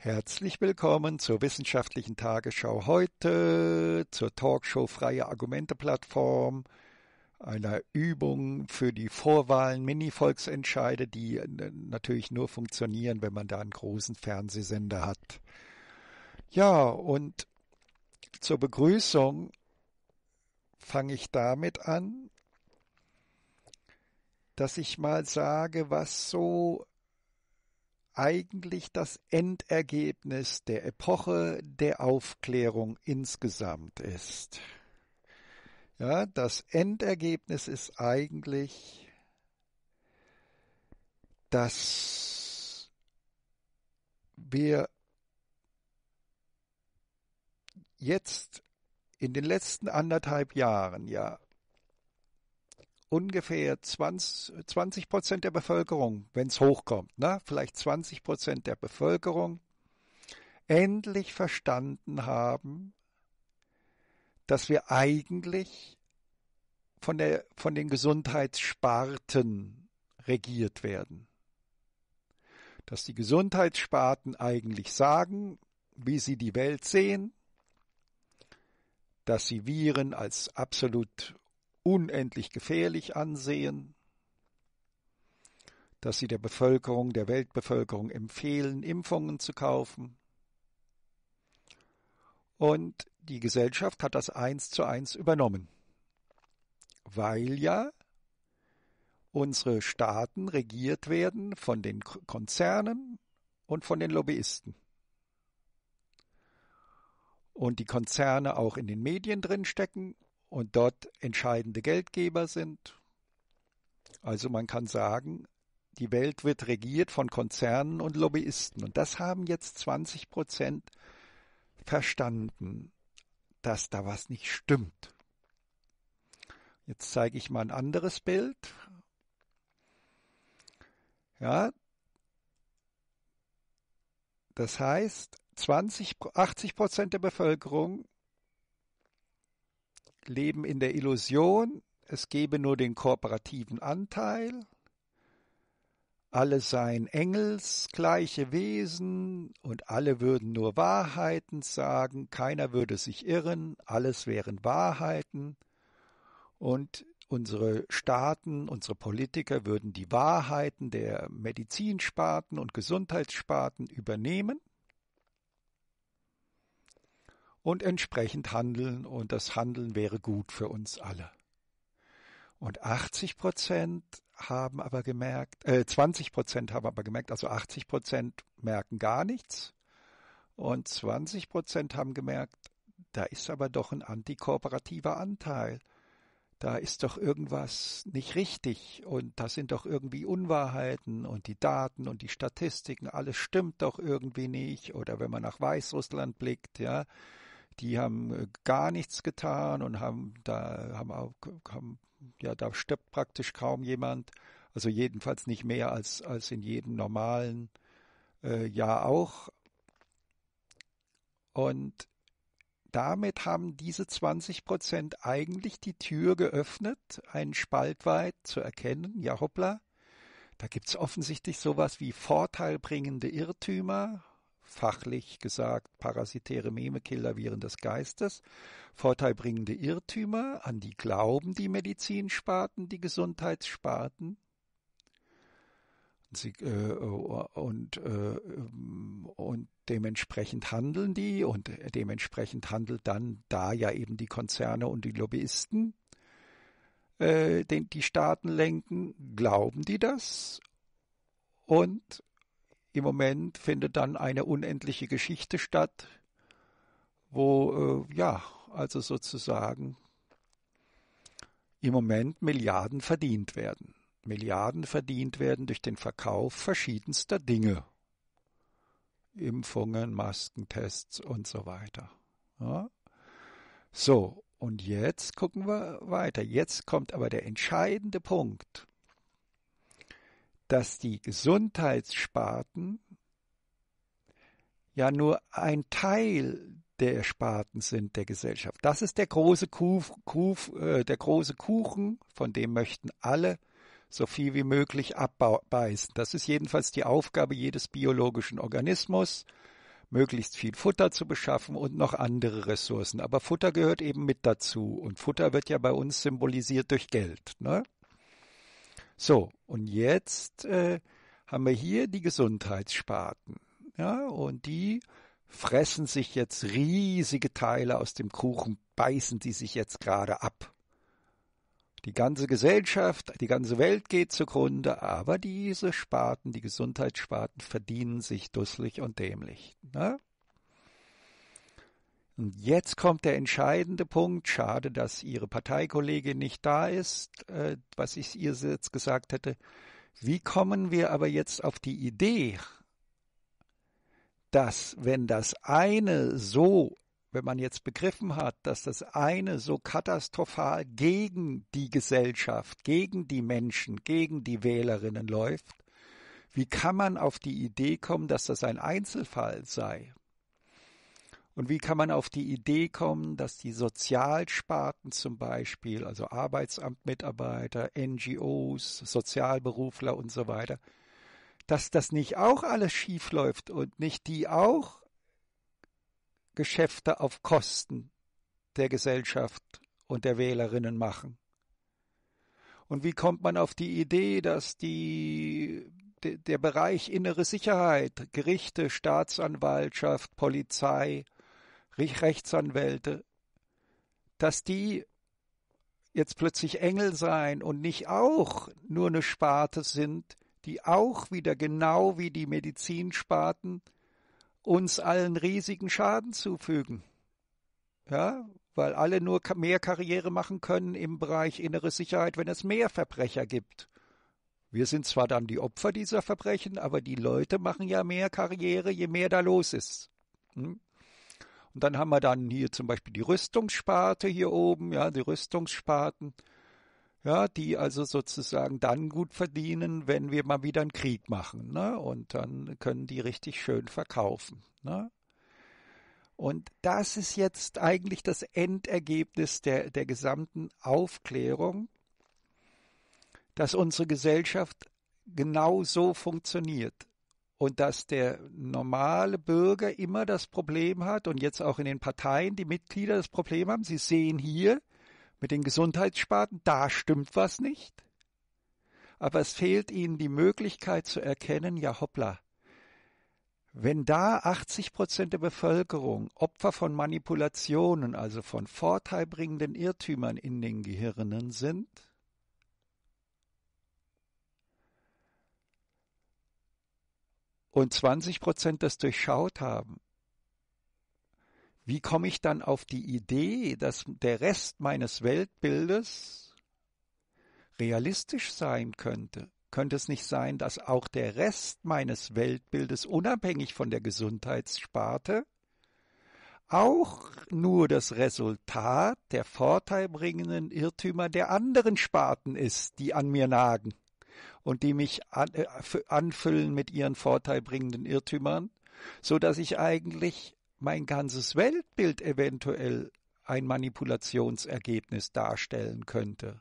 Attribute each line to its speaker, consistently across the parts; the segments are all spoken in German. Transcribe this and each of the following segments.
Speaker 1: Herzlich willkommen zur wissenschaftlichen Tagesschau heute, zur Talkshow Freie Argumente Plattform, einer Übung für die Vorwahlen Mini-Volksentscheide, die natürlich nur funktionieren, wenn man da einen großen Fernsehsender hat. Ja, und zur Begrüßung fange ich damit an, dass ich mal sage, was so eigentlich das Endergebnis der Epoche der Aufklärung insgesamt ist. Ja, das Endergebnis ist eigentlich, dass wir jetzt in den letzten anderthalb Jahren ja ungefähr 20, Prozent der Bevölkerung, wenn es hochkommt, ne? vielleicht 20 Prozent der Bevölkerung endlich verstanden haben, dass wir eigentlich von, der, von den Gesundheitssparten regiert werden. Dass die Gesundheitssparten eigentlich sagen, wie sie die Welt sehen, dass sie Viren als absolut unendlich gefährlich ansehen, dass sie der Bevölkerung, der Weltbevölkerung empfehlen, Impfungen zu kaufen. Und die Gesellschaft hat das eins zu eins übernommen, weil ja unsere Staaten regiert werden von den Konzernen und von den Lobbyisten. Und die Konzerne auch in den Medien drinstecken und dort entscheidende Geldgeber sind. Also man kann sagen, die Welt wird regiert von Konzernen und Lobbyisten. Und das haben jetzt 20 Prozent verstanden, dass da was nicht stimmt. Jetzt zeige ich mal ein anderes Bild. Ja. Das heißt, 20, 80 Prozent der Bevölkerung leben in der Illusion, es gebe nur den kooperativen Anteil, alle seien Engels, gleiche Wesen, und alle würden nur Wahrheiten sagen, keiner würde sich irren, alles wären Wahrheiten, und unsere Staaten, unsere Politiker würden die Wahrheiten der Medizinsparten und Gesundheitssparten übernehmen und entsprechend handeln und das Handeln wäre gut für uns alle. Und 80 Prozent haben aber gemerkt, äh, 20 Prozent haben aber gemerkt, also 80 Prozent merken gar nichts und 20 Prozent haben gemerkt, da ist aber doch ein antikooperativer Anteil. Da ist doch irgendwas nicht richtig und da sind doch irgendwie Unwahrheiten und die Daten und die Statistiken, alles stimmt doch irgendwie nicht. Oder wenn man nach Weißrussland blickt, ja, die haben äh, gar nichts getan und haben da haben auch haben, ja da stirbt praktisch kaum jemand, also jedenfalls nicht mehr als als in jedem normalen äh, Jahr auch. Und damit haben diese 20 Prozent eigentlich die Tür geöffnet, einen Spalt weit zu erkennen. Ja, hoppla. Da gibt es offensichtlich sowas wie vorteilbringende Irrtümer fachlich gesagt parasitäre Memekiller-Viren des Geistes, vorteilbringende Irrtümer, an die glauben die Medizinsparten, die Gesundheitssparten. Sie, äh, äh und, äh, ähm, und dementsprechend handeln die und dementsprechend handelt dann da ja eben die Konzerne und die Lobbyisten, äh, den die Staaten lenken, glauben die das und im Moment findet dann eine unendliche Geschichte statt, wo, äh, ja, also sozusagen im Moment Milliarden verdient werden. Milliarden verdient werden durch den Verkauf verschiedenster Dinge. Impfungen, Maskentests und so weiter. Ja? So, und jetzt gucken wir weiter. Jetzt kommt aber der entscheidende Punkt dass die Gesundheitssparten ja nur ein Teil der Sparten sind der Gesellschaft. Das ist der große, Kuf, Kuf, äh, der große Kuchen, von dem möchten alle so viel wie möglich abbeißen. Das ist jedenfalls die Aufgabe jedes biologischen Organismus, möglichst viel Futter zu beschaffen und noch andere Ressourcen. Aber Futter gehört eben mit dazu und Futter wird ja bei uns symbolisiert durch Geld. Ne? So, und jetzt äh, haben wir hier die Gesundheitssparten. Ja, und die fressen sich jetzt riesige Teile aus dem Kuchen, beißen die sich jetzt gerade ab. Die ganze Gesellschaft, die ganze Welt geht zugrunde, aber diese Sparten, die Gesundheitssparten, verdienen sich dusselig und dämlich. Ne? Und jetzt kommt der entscheidende Punkt. Schade, dass Ihre Parteikollegin nicht da ist, äh, was ich ihr jetzt gesagt hätte. Wie kommen wir aber jetzt auf die Idee, dass wenn das eine so, wenn man jetzt begriffen hat, dass das eine so katastrophal gegen die Gesellschaft, gegen die Menschen, gegen die Wählerinnen läuft, wie kann man auf die Idee kommen, dass das ein Einzelfall sei? Und wie kann man auf die Idee kommen, dass die Sozialsparten zum Beispiel, also Arbeitsamtmitarbeiter, NGOs, Sozialberufler und so weiter, dass das nicht auch alles schiefläuft und nicht die auch Geschäfte auf Kosten der Gesellschaft und der Wählerinnen machen? Und wie kommt man auf die Idee, dass die, der Bereich innere Sicherheit, Gerichte, Staatsanwaltschaft, Polizei Rechtsanwälte, dass die jetzt plötzlich Engel sein und nicht auch nur eine Sparte sind, die auch wieder genau wie die Medizinsparten uns allen riesigen Schaden zufügen. Ja, weil alle nur mehr Karriere machen können im Bereich innere Sicherheit, wenn es mehr Verbrecher gibt. Wir sind zwar dann die Opfer dieser Verbrechen, aber die Leute machen ja mehr Karriere, je mehr da los ist. Hm? Und dann haben wir dann hier zum Beispiel die Rüstungssparte hier oben, ja, die Rüstungssparten, ja, die also sozusagen dann gut verdienen, wenn wir mal wieder einen Krieg machen, ne? Und dann können die richtig schön verkaufen, ne? Und das ist jetzt eigentlich das Endergebnis der, der gesamten Aufklärung, dass unsere Gesellschaft genau so funktioniert und dass der normale Bürger immer das Problem hat und jetzt auch in den Parteien die Mitglieder das Problem haben. Sie sehen hier mit den Gesundheitssparten, da stimmt was nicht. Aber es fehlt ihnen die Möglichkeit zu erkennen, ja hoppla, wenn da 80 Prozent der Bevölkerung Opfer von Manipulationen, also von vorteilbringenden Irrtümern in den Gehirnen sind, und 20 Prozent das durchschaut haben, wie komme ich dann auf die Idee, dass der Rest meines Weltbildes realistisch sein könnte? Könnte es nicht sein, dass auch der Rest meines Weltbildes unabhängig von der Gesundheitssparte auch nur das Resultat der vorteilbringenden Irrtümer der anderen Sparten ist, die an mir nagen? und die mich äh, anfüllen mit ihren vorteilbringenden Irrtümern, so dass ich eigentlich mein ganzes Weltbild eventuell ein Manipulationsergebnis darstellen könnte.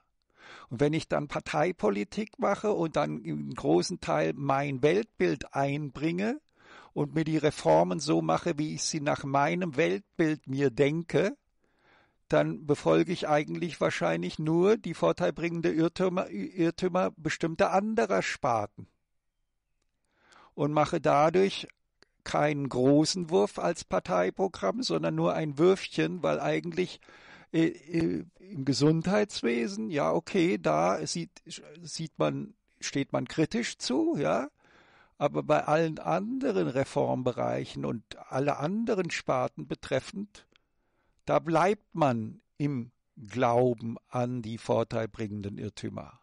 Speaker 1: Und wenn ich dann Parteipolitik mache und dann im großen Teil mein Weltbild einbringe und mir die Reformen so mache, wie ich sie nach meinem Weltbild mir denke, dann befolge ich eigentlich wahrscheinlich nur die vorteilbringende Irrtümer, Irrtümer bestimmter anderer Sparten und mache dadurch keinen großen Wurf als Parteiprogramm, sondern nur ein Würfchen, weil eigentlich äh, äh, im Gesundheitswesen, ja, okay, da sieht, sieht man, steht man kritisch zu, ja, aber bei allen anderen Reformbereichen und alle anderen Sparten betreffend da bleibt man im Glauben an die vorteilbringenden Irrtümer.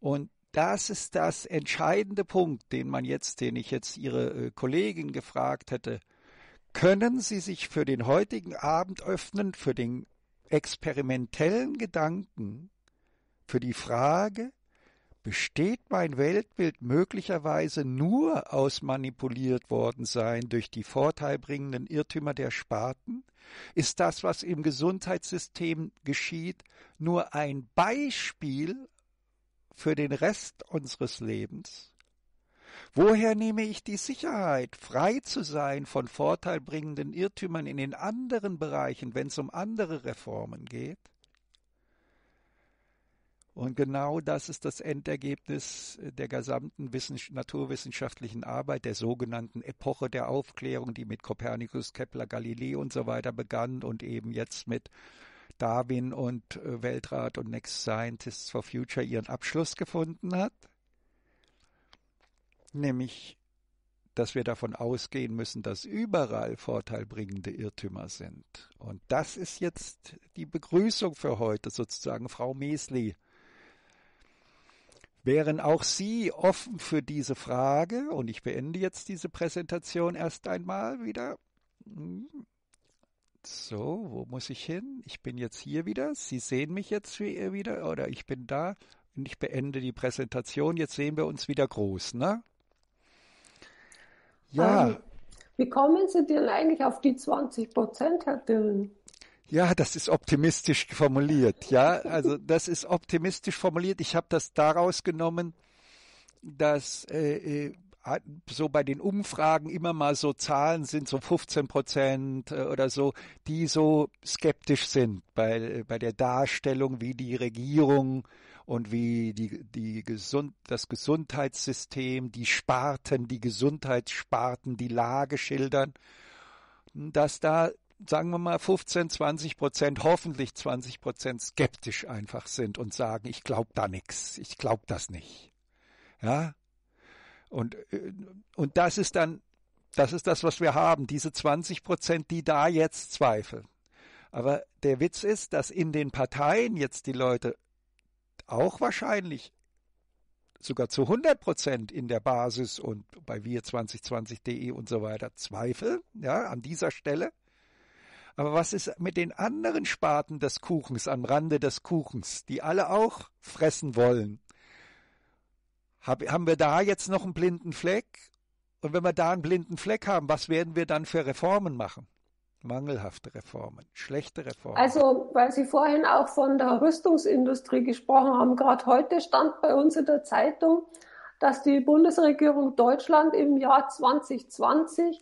Speaker 1: Und das ist das entscheidende Punkt, den man jetzt, den ich jetzt Ihre äh, Kollegin gefragt hätte. Können Sie sich für den heutigen Abend öffnen, für den experimentellen Gedanken, für die Frage, Besteht mein Weltbild möglicherweise nur aus manipuliert worden sein durch die vorteilbringenden Irrtümer der Spaten? Ist das, was im Gesundheitssystem geschieht, nur ein Beispiel für den Rest unseres Lebens? Woher nehme ich die Sicherheit, frei zu sein von vorteilbringenden Irrtümern in den anderen Bereichen, wenn es um andere Reformen geht? Und genau das ist das Endergebnis der gesamten naturwissenschaftlichen Arbeit der sogenannten Epoche der Aufklärung, die mit Kopernikus, Kepler, Galilei und so weiter begann und eben jetzt mit Darwin und äh, Weltrat und Next Scientists for Future ihren Abschluss gefunden hat. Nämlich, dass wir davon ausgehen müssen, dass überall vorteilbringende Irrtümer sind. Und das ist jetzt die Begrüßung für heute sozusagen, Frau Mesli. Wären auch Sie offen für diese Frage? Und ich beende jetzt diese Präsentation erst einmal wieder. So, wo muss ich hin? Ich bin jetzt hier wieder. Sie sehen mich jetzt äh, wieder oder ich bin da und ich beende die Präsentation. Jetzt sehen wir uns wieder groß, ne? Ja. Ähm,
Speaker 2: wie kommen Sie denn eigentlich auf die 20 Prozent, Herr Dillen?
Speaker 1: Ja, das ist optimistisch formuliert. Ja, also das ist optimistisch formuliert. Ich habe das daraus genommen, dass äh, äh so bei den Umfragen immer mal so Zahlen sind, so 15 Prozent äh, oder so, die so skeptisch sind bei, äh, bei der Darstellung, wie die Regierung und wie die, die Gesund, das Gesundheitssystem, die Sparten, die Gesundheitssparten, die Lage schildern, dass da sagen wir mal 15, 20 Prozent, hoffentlich 20 Prozent skeptisch einfach sind und sagen, ich glaube da nichts, ich glaube das nicht. Ja? Und, äh, und das ist dann, das ist das, was wir haben, diese 20 Prozent, die da jetzt zweifeln. Aber der Witz ist, dass in den Parteien jetzt die Leute auch wahrscheinlich sogar zu 100 Prozent in der Basis und bei wir2020.de und so weiter zweifeln, ja, an dieser Stelle. Aber was ist mit den anderen Sparten des Kuchens, am Rande des Kuchens, die alle auch fressen wollen? Hab, haben wir da jetzt noch einen blinden Fleck? Und wenn wir da einen blinden Fleck haben, was werden wir dann für Reformen machen? Mangelhafte Reformen, schlechte Reformen. Also,
Speaker 2: weil Sie vorhin auch von der Rüstungsindustrie gesprochen haben, gerade heute stand bei uns in der Zeitung, dass die Bundesregierung Deutschland im Jahr 2020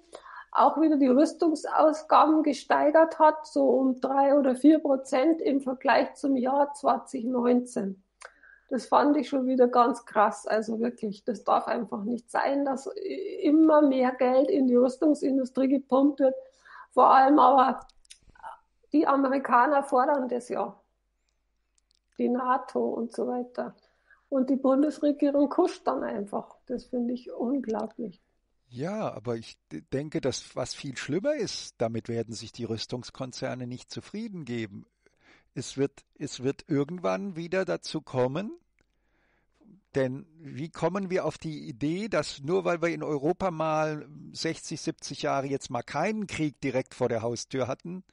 Speaker 2: auch wieder die Rüstungsausgaben gesteigert hat, so um drei oder vier Prozent im Vergleich zum Jahr 2019. Das fand ich schon wieder ganz krass. Also wirklich, das darf einfach nicht sein, dass immer mehr Geld in die Rüstungsindustrie gepumpt wird. Vor allem aber die Amerikaner fordern das ja. Die NATO und so weiter. Und die Bundesregierung kuscht dann einfach. Das finde ich unglaublich.
Speaker 1: Ja, aber ich denke, dass was viel schlimmer ist, damit werden sich die Rüstungskonzerne nicht zufrieden geben. Es wird, es wird irgendwann wieder dazu kommen, denn wie kommen wir auf die Idee, dass nur weil wir in Europa mal 60, 70 Jahre jetzt mal keinen Krieg direkt vor der Haustür hatten,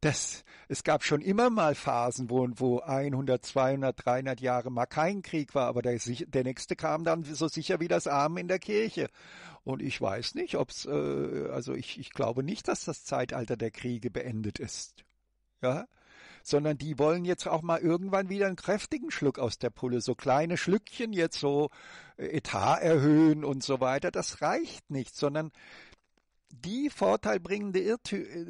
Speaker 1: das, es gab schon immer mal Phasen, wo, wo 100, 200, 300 Jahre mal kein Krieg war, aber der, der nächste kam dann so sicher wie das Armen in der Kirche. Und ich weiß nicht, ob's, äh, also ich, ich glaube nicht, dass das Zeitalter der Kriege beendet ist. Ja, sondern die wollen jetzt auch mal irgendwann wieder einen kräftigen Schluck aus der Pulle, so kleine Schlückchen jetzt so äh, Etat erhöhen und so weiter. Das reicht nicht, sondern die vorteilbringende äh,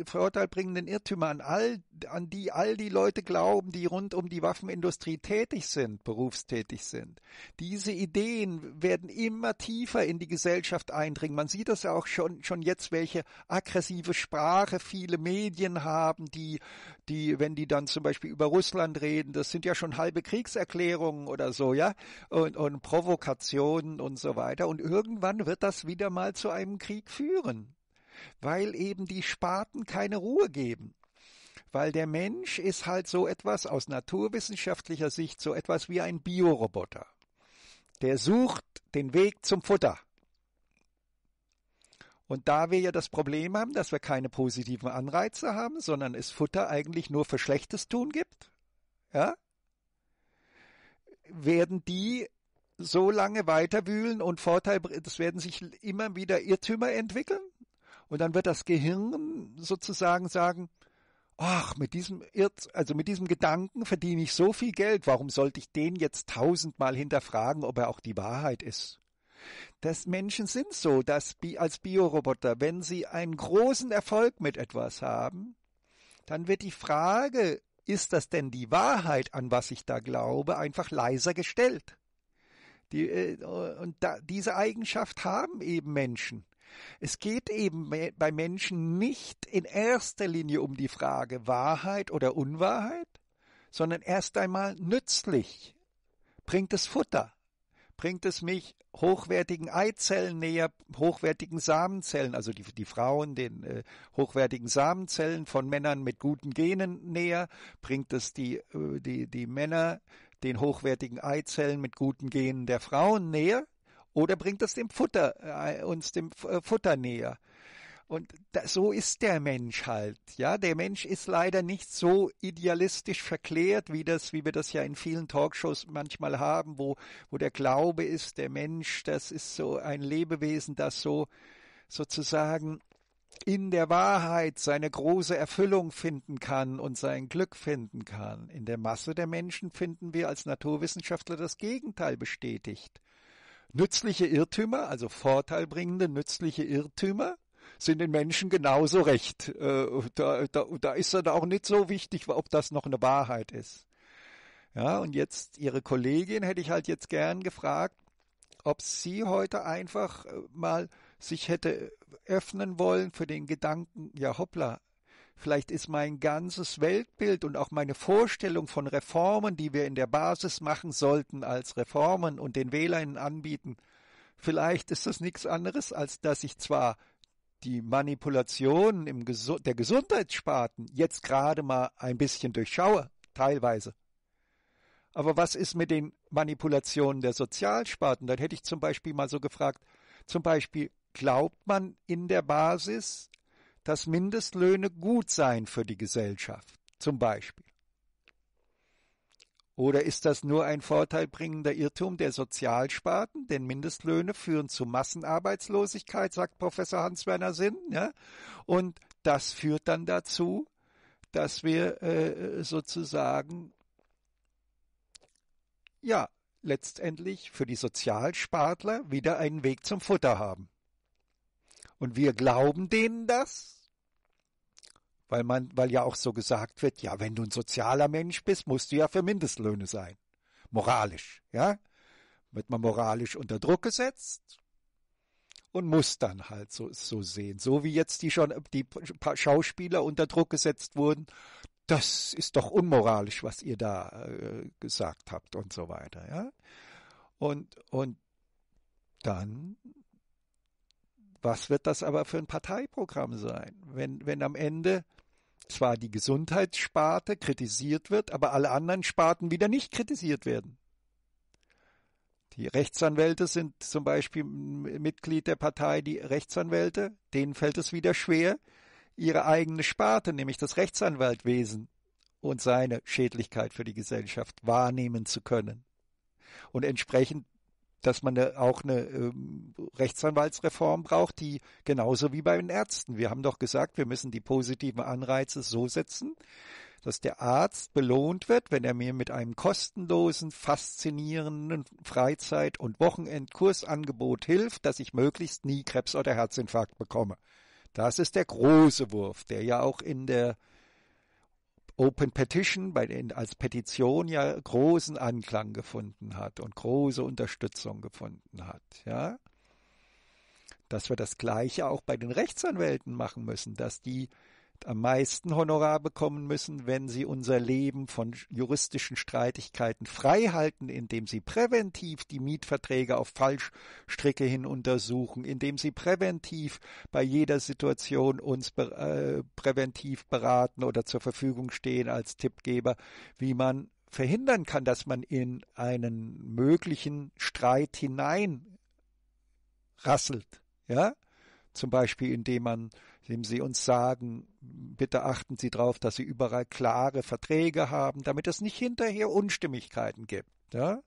Speaker 1: vorteilbringenden Irrtümer, an, all, an die all die Leute glauben, die rund um die Waffenindustrie tätig sind, berufstätig sind. Diese Ideen werden immer tiefer in die Gesellschaft eindringen. Man sieht das ja auch schon, schon jetzt, welche aggressive Sprache viele Medien haben, die, die, wenn die dann zum Beispiel über Russland reden, das sind ja schon halbe Kriegserklärungen oder so, ja, und, und Provokationen und so weiter. Und irgendwann wird das wieder mal zu einem Krieg führen weil eben die Spaten keine Ruhe geben weil der Mensch ist halt so etwas aus naturwissenschaftlicher Sicht so etwas wie ein Bioroboter. Der sucht den Weg zum Futter. Und da wir ja das Problem haben, dass wir keine positiven Anreize haben, sondern es Futter eigentlich nur für schlechtes Tun gibt, ja, werden die so lange weiterwühlen und Vorteil, das werden sich immer wieder Irrtümer entwickeln und dann wird das Gehirn sozusagen sagen, ach, mit diesem Irz, also mit diesem Gedanken verdiene ich so viel Geld, warum sollte ich den jetzt tausendmal hinterfragen, ob er auch die Wahrheit ist? Das Menschen sind so, dass als Bioroboter, wenn sie einen großen Erfolg mit etwas haben, dann wird die Frage, ist das denn die Wahrheit, an was ich da glaube, einfach leiser gestellt. Die, äh, und da, diese Eigenschaft haben eben Menschen. Es geht eben bei Menschen nicht in erster Linie um die Frage Wahrheit oder Unwahrheit, sondern erst einmal nützlich. Bringt es Futter? Bringt es mich hochwertigen Eizellen näher, hochwertigen Samenzellen, also die, die Frauen den äh, hochwertigen Samenzellen von Männern mit guten Genen näher? Bringt es die, äh, die, die Männer den hochwertigen Eizellen mit guten Genen der Frauen näher? Oder bringt es dem Futter, äh, uns dem äh, Futter näher? Und da, so ist der Mensch halt. Ja, der Mensch ist leider nicht so idealistisch verklärt, wie das, wie wir das ja in vielen Talkshows manchmal haben, wo, wo der Glaube ist, der Mensch, das ist so ein Lebewesen, das so sozusagen in der Wahrheit seine große Erfüllung finden kann und sein Glück finden kann. In der Masse der Menschen finden wir als Naturwissenschaftler das Gegenteil bestätigt. Nützliche Irrtümer, also vorteilbringende, nützliche Irrtümer, sind den Menschen genauso recht. Äh, da, da, da ist dann auch nicht so wichtig, ob das noch eine Wahrheit ist. Ja, und jetzt ihre Kollegin hätte ich halt jetzt gern gefragt, ob sie heute einfach äh, mal sich hätte öffnen wollen für den Gedanken, ja hoppla, Vielleicht ist mein ganzes Weltbild und auch meine Vorstellung von Reformen, die wir in der Basis machen sollten als Reformen und den Wählern anbieten, vielleicht ist das nichts anderes, als dass ich zwar die Manipulationen im Gesu der Gesundheitssparten jetzt gerade mal ein bisschen durchschaue, teilweise. Aber was ist mit den Manipulationen der Sozialsparten? Dann hätte ich zum Beispiel mal so gefragt, zum Beispiel, glaubt man in der Basis dass Mindestlöhne gut seien für die Gesellschaft, zum Beispiel? Oder ist das nur ein vorteilbringender Irrtum der Sozialsparten? Denn Mindestlöhne führen zu Massenarbeitslosigkeit, sagt Professor Hans-Werner Sinn. Ja? Und das führt dann dazu, dass wir äh, sozusagen, ja, letztendlich für die Sozialspartler wieder einen Weg zum Futter haben. Und wir glauben denen das, weil man, weil ja auch so gesagt wird, ja, wenn du ein sozialer Mensch bist, musst du ja für Mindestlöhne sein. Moralisch, ja? Wird man moralisch unter Druck gesetzt und muss dann halt so, so sehen. So wie jetzt die schon, die Schauspieler unter Druck gesetzt wurden. Das ist doch unmoralisch, was ihr da äh, gesagt habt und so weiter, ja? Und, und dann was wird das aber für ein Parteiprogramm sein, wenn, wenn am Ende zwar die Gesundheitssparte kritisiert wird, aber alle anderen Sparten wieder nicht kritisiert werden. Die Rechtsanwälte sind zum Beispiel Mitglied der Partei, die Rechtsanwälte, denen fällt es wieder schwer, ihre eigene Sparte, nämlich das Rechtsanwaltwesen und seine Schädlichkeit für die Gesellschaft wahrnehmen zu können. Und entsprechend dass man auch eine ähm, Rechtsanwaltsreform braucht, die genauso wie bei den Ärzten. Wir haben doch gesagt, wir müssen die positiven Anreize so setzen, dass der Arzt belohnt wird, wenn er mir mit einem kostenlosen, faszinierenden Freizeit- und Wochenendkursangebot hilft, dass ich möglichst nie Krebs oder Herzinfarkt bekomme. Das ist der große Wurf, der ja auch in der Open Petition bei den, als Petition ja großen Anklang gefunden hat und große Unterstützung gefunden hat, ja. Dass wir das Gleiche auch bei den Rechtsanwälten machen müssen, dass die am meisten Honorar bekommen müssen, wenn sie unser Leben von juristischen Streitigkeiten frei halten, indem sie präventiv die Mietverträge auf Falschstricke hin untersuchen, indem sie präventiv bei jeder Situation uns äh, präventiv beraten oder zur Verfügung stehen als Tippgeber, wie man verhindern kann, dass man in einen möglichen Streit hinein rasselt, ja? Zum Beispiel, indem man indem sie uns sagen, bitte achten Sie darauf, dass Sie überall klare Verträge haben, damit es nicht hinterher Unstimmigkeiten gibt. Ja?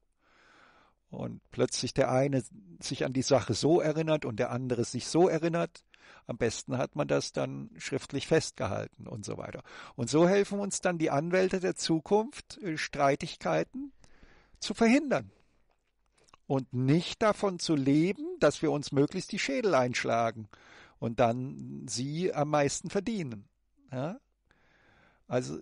Speaker 1: Und plötzlich der eine sich an die Sache so erinnert und der andere sich so erinnert. Am besten hat man das dann schriftlich festgehalten und so weiter. Und so helfen uns dann die Anwälte der Zukunft, äh, Streitigkeiten zu verhindern und nicht davon zu leben, dass wir uns möglichst die Schädel einschlagen und dann sie am meisten verdienen. Ja? Also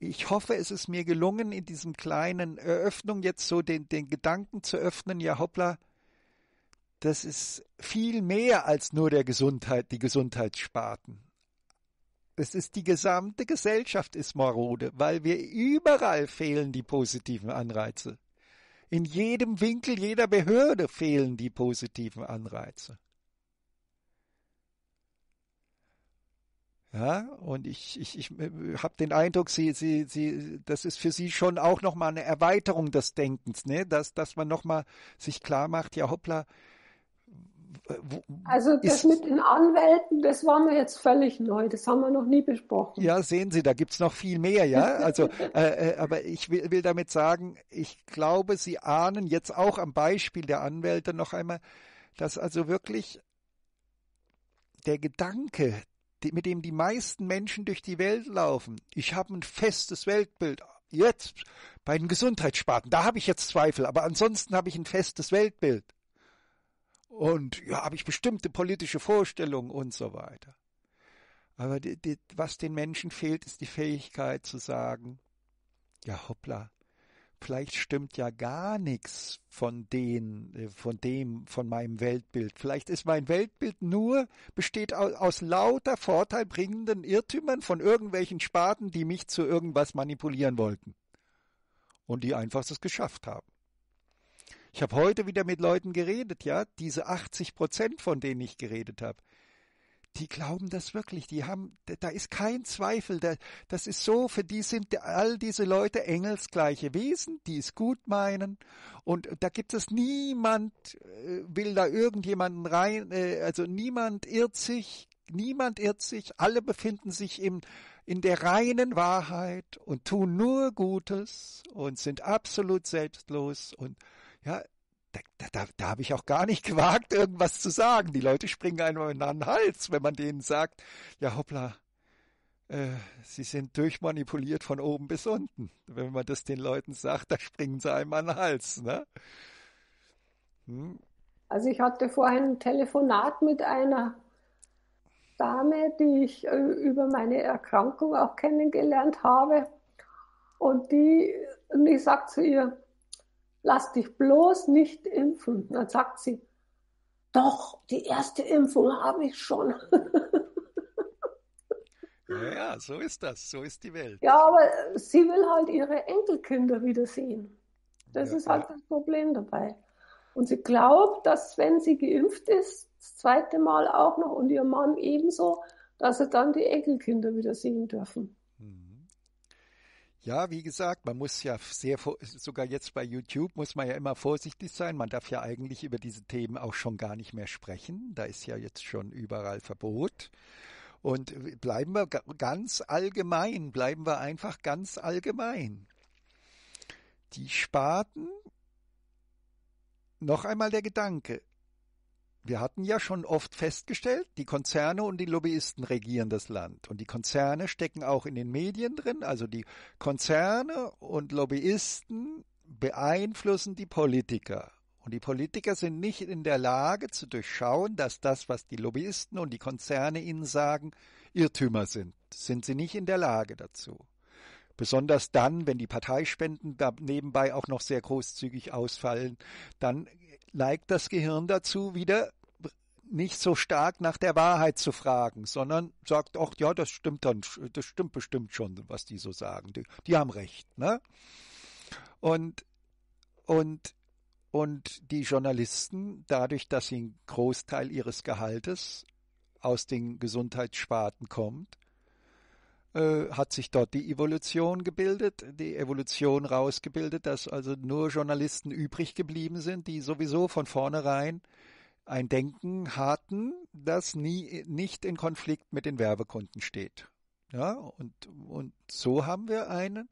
Speaker 1: ich hoffe, es ist mir gelungen, in diesem kleinen Eröffnung jetzt so den, den Gedanken zu öffnen, ja hoppla, das ist viel mehr als nur der Gesundheit, die Gesundheitssparten. Es ist die gesamte Gesellschaft ist marode, weil wir überall fehlen die positiven Anreize. In jedem Winkel jeder Behörde fehlen die positiven Anreize. Ja, und ich, ich, ich äh, habe den Eindruck, sie, sie, sie, das ist für sie schon auch nochmal eine Erweiterung des Denkens, ne? Dass, dass man nochmal sich klar macht, ja hoppla. Wo,
Speaker 2: also das ist, mit den Anwälten, das war mir jetzt völlig neu, das haben wir noch nie besprochen.
Speaker 1: Ja, sehen Sie, da gibt's noch viel mehr, ja. Also, äh, äh, aber ich will, will damit sagen, ich glaube, Sie ahnen jetzt auch am Beispiel der Anwälte noch einmal, dass also wirklich der Gedanke, mit dem die meisten Menschen durch die Welt laufen. Ich habe ein festes Weltbild. Jetzt bei den Gesundheitssparten, da habe ich jetzt Zweifel, aber ansonsten habe ich ein festes Weltbild. Und ja, habe ich bestimmte politische Vorstellungen und so weiter. Aber die, die, was den Menschen fehlt, ist die Fähigkeit zu sagen, ja hoppla, vielleicht stimmt ja gar nichts von den, äh, von dem, von meinem Weltbild. Vielleicht ist mein Weltbild nur, besteht aus, aus lauter vorteilbringenden Irrtümern von irgendwelchen Spaten, die mich zu irgendwas manipulieren wollten. Und die einfach es geschafft haben. Ich habe heute wieder mit Leuten geredet, ja, diese 80 Prozent, von denen ich geredet habe, die glauben das wirklich, die haben, da ist kein Zweifel, das ist so, für die sind all diese Leute engelsgleiche Wesen, die es gut meinen und da gibt es niemand, äh, will da irgendjemanden rein, äh, also niemand irrt sich, niemand irrt sich, alle befinden sich im, in der reinen Wahrheit und tun nur Gutes und sind absolut selbstlos und ja, da, da, da habe ich auch gar nicht gewagt, irgendwas zu sagen. Die Leute springen einem in den Hals, wenn man denen sagt, ja hoppla, äh, sie sind durchmanipuliert von oben bis unten. Wenn man das den Leuten sagt, da springen sie einem an den Hals. Ne?
Speaker 2: Hm. Also ich hatte vorhin ein Telefonat mit einer Dame, die ich äh, über meine Erkrankung auch kennengelernt habe. Und die, und ich sag zu ihr, lass dich bloß nicht impfen. Dann sagt sie, doch, die erste Impfung habe ich schon.
Speaker 1: ja, so ist das, so ist die
Speaker 2: Welt. Ja, aber sie will halt ihre Enkelkinder wiedersehen. Das ja, ist halt ja. das Problem dabei. Und sie glaubt, dass wenn sie geimpft ist, das zweite Mal auch noch und ihr Mann ebenso, dass sie dann die Enkelkinder wiedersehen dürfen.
Speaker 1: Ja, wie gesagt, man muss ja sehr, sogar jetzt bei YouTube muss man ja immer vorsichtig sein. Man darf ja eigentlich über diese Themen auch schon gar nicht mehr sprechen. Da ist ja jetzt schon überall Verbot. Und äh, bleiben wir ganz allgemein, bleiben wir einfach ganz allgemein. Die Spaten, noch einmal der Gedanke, wir hatten ja schon oft festgestellt, die Konzerne und die Lobbyisten regieren das Land. Und die Konzerne stecken auch in den Medien drin. Also die Konzerne und Lobbyisten beeinflussen die Politiker. Und die Politiker sind nicht in der Lage zu durchschauen, dass das, was die Lobbyisten und die Konzerne ihnen sagen, Irrtümer sind. Sind sie nicht in der Lage dazu. Besonders dann, wenn die Parteispenden nebenbei auch noch sehr großzügig ausfallen, dann neigt das Gehirn dazu, wieder nicht so stark nach der Wahrheit zu fragen, sondern sagt auch, ja, das stimmt dann, das stimmt bestimmt schon, was die so sagen. Die, die haben recht, ne? Und, und, und die Journalisten, dadurch, dass sie einen Großteil ihres Gehaltes aus den Gesundheitssparten kommt, äh, hat sich dort die Evolution gebildet, die Evolution rausgebildet, dass also nur Journalisten übrig geblieben sind, die sowieso von vornherein ein Denken hatten, das nie nicht in Konflikt mit den Werbekunden steht. Ja, und, und so haben wir einen,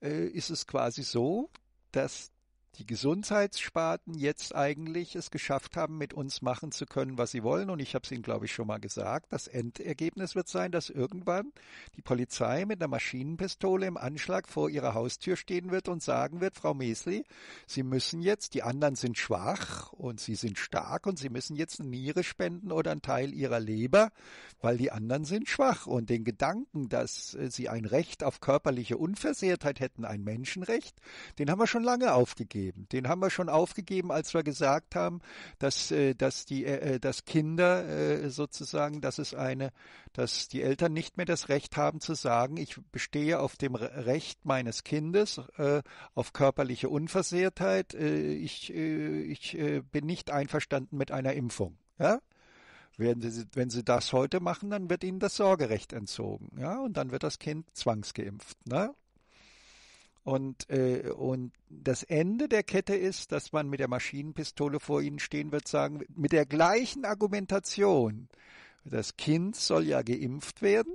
Speaker 1: äh, ist es quasi so, dass die Gesundheitssparten jetzt eigentlich es geschafft haben, mit uns machen zu können, was sie wollen. Und ich habe es Ihnen, glaube ich, schon mal gesagt. Das Endergebnis wird sein, dass irgendwann die Polizei mit einer Maschinenpistole im Anschlag vor Ihrer Haustür stehen wird und sagen wird, Frau Mesli, Sie müssen jetzt, die anderen sind schwach und Sie sind stark und Sie müssen jetzt eine Niere spenden oder einen Teil Ihrer Leber, weil die anderen sind schwach. Und den Gedanken, dass äh, Sie ein Recht auf körperliche Unversehrtheit hätten, ein Menschenrecht, den haben wir schon lange aufgegeben aufgegeben. Den haben wir schon aufgegeben, als wir gesagt haben, dass, äh, dass die, äh, äh, dass Kinder sozusagen, dass es eine, dass die Eltern nicht mehr das Recht haben zu sagen, ich bestehe auf dem Recht meines Kindes, auf körperliche Unversehrtheit, ich, ich bin nicht einverstanden mit einer Impfung. Ja? Wenn sie, wenn sie das heute machen, dann wird ihnen das Sorgerecht entzogen, ja, und dann wird das Kind zwangsgeimpft, ne? Und, äh, und das Ende der Kette ist, dass man mit der Maschinenpistole vor ihnen stehen wird, sagen, mit der gleichen Argumentation. Das Kind soll ja geimpft werden,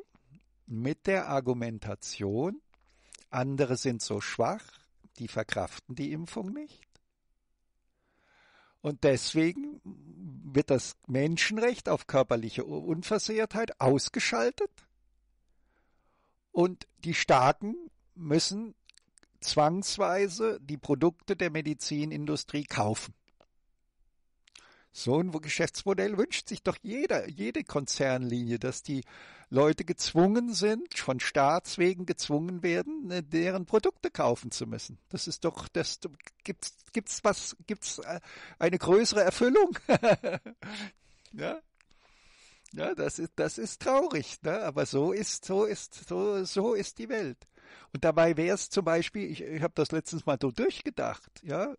Speaker 1: mit der Argumentation, andere sind so schwach, die verkraften die Impfung nicht. Und deswegen wird das Menschenrecht auf körperliche Unversehrtheit ausgeschaltet. Und die Starken müssen zwangsweise die Produkte der Medizinindustrie kaufen. So ein Geschäftsmodell wünscht sich doch jeder, jede Konzernlinie, dass die Leute gezwungen sind, von Staatswegen gezwungen werden, äh, deren Produkte kaufen zu müssen. Das ist doch, das gibt's, gibt's was, gibt's äh, eine größere Erfüllung? ja? Ja, das ist, das ist traurig, ne? aber so ist, so ist, so, so ist die Welt. Und dabei wäre es zum Beispiel, ich, ich habe das letztens mal so durchgedacht, ja.